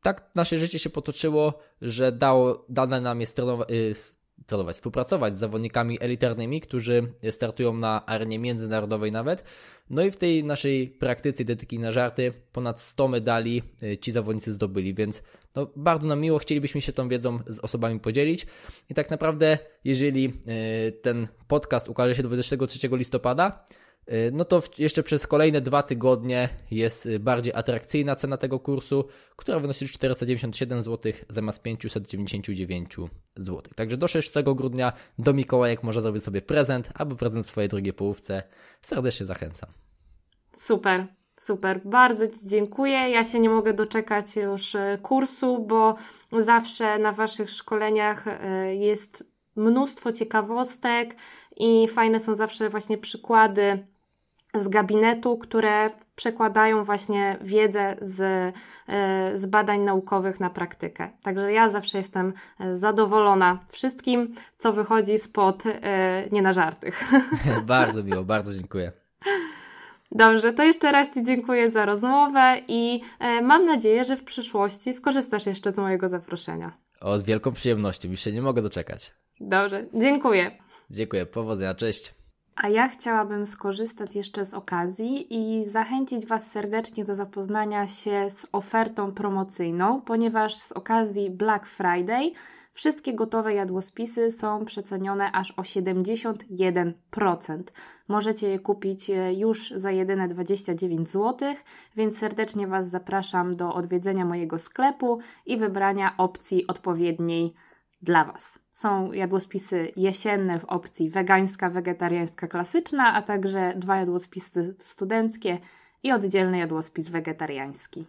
tak nasze życie się potoczyło, że dało, dane nam jest trenować, e, trenować, współpracować z zawodnikami elitarnymi, którzy startują na arenie międzynarodowej nawet. No i w tej naszej praktyce detyki na żarty ponad 100 medali ci zawodnicy zdobyli, więc no bardzo nam miło, chcielibyśmy się tą wiedzą z osobami podzielić. I tak naprawdę, jeżeli ten podcast ukaże się 23 listopada, Y, no to jeszcze przez kolejne dwa tygodnie jest y, bardziej atrakcyjna cena tego kursu, która wynosi 497 zł zamiast 599 zł. Także do 6 grudnia do Mikołajek może zrobić sobie prezent albo prezent swojej drugiej połówce. Serdecznie zachęcam. Super, super. Bardzo Ci dziękuję. Ja się nie mogę doczekać już y, kursu, bo zawsze na Waszych szkoleniach jest mnóstwo ciekawostek i fajne są zawsze właśnie przykłady z gabinetu, które przekładają właśnie wiedzę z, e, z badań naukowych na praktykę. Także ja zawsze jestem e, zadowolona wszystkim, co wychodzi spod e, nie na żartych. bardzo miło, bardzo dziękuję. Dobrze, to jeszcze raz Ci dziękuję za rozmowę i mam nadzieję, że w przyszłości skorzystasz jeszcze z mojego zaproszenia. O, z wielką przyjemnością, już się nie mogę doczekać. Dobrze, dziękuję. Dziękuję, powodzenia, cześć. A ja chciałabym skorzystać jeszcze z okazji i zachęcić Was serdecznie do zapoznania się z ofertą promocyjną, ponieważ z okazji Black Friday wszystkie gotowe jadłospisy są przecenione aż o 71%. Możecie je kupić e, już za jedyne 29 zł, więc serdecznie Was zapraszam do odwiedzenia mojego sklepu i wybrania opcji odpowiedniej dla Was. Są jadłospisy jesienne w opcji wegańska, wegetariańska, klasyczna, a także dwa jadłospisy studenckie i oddzielny jadłospis wegetariański.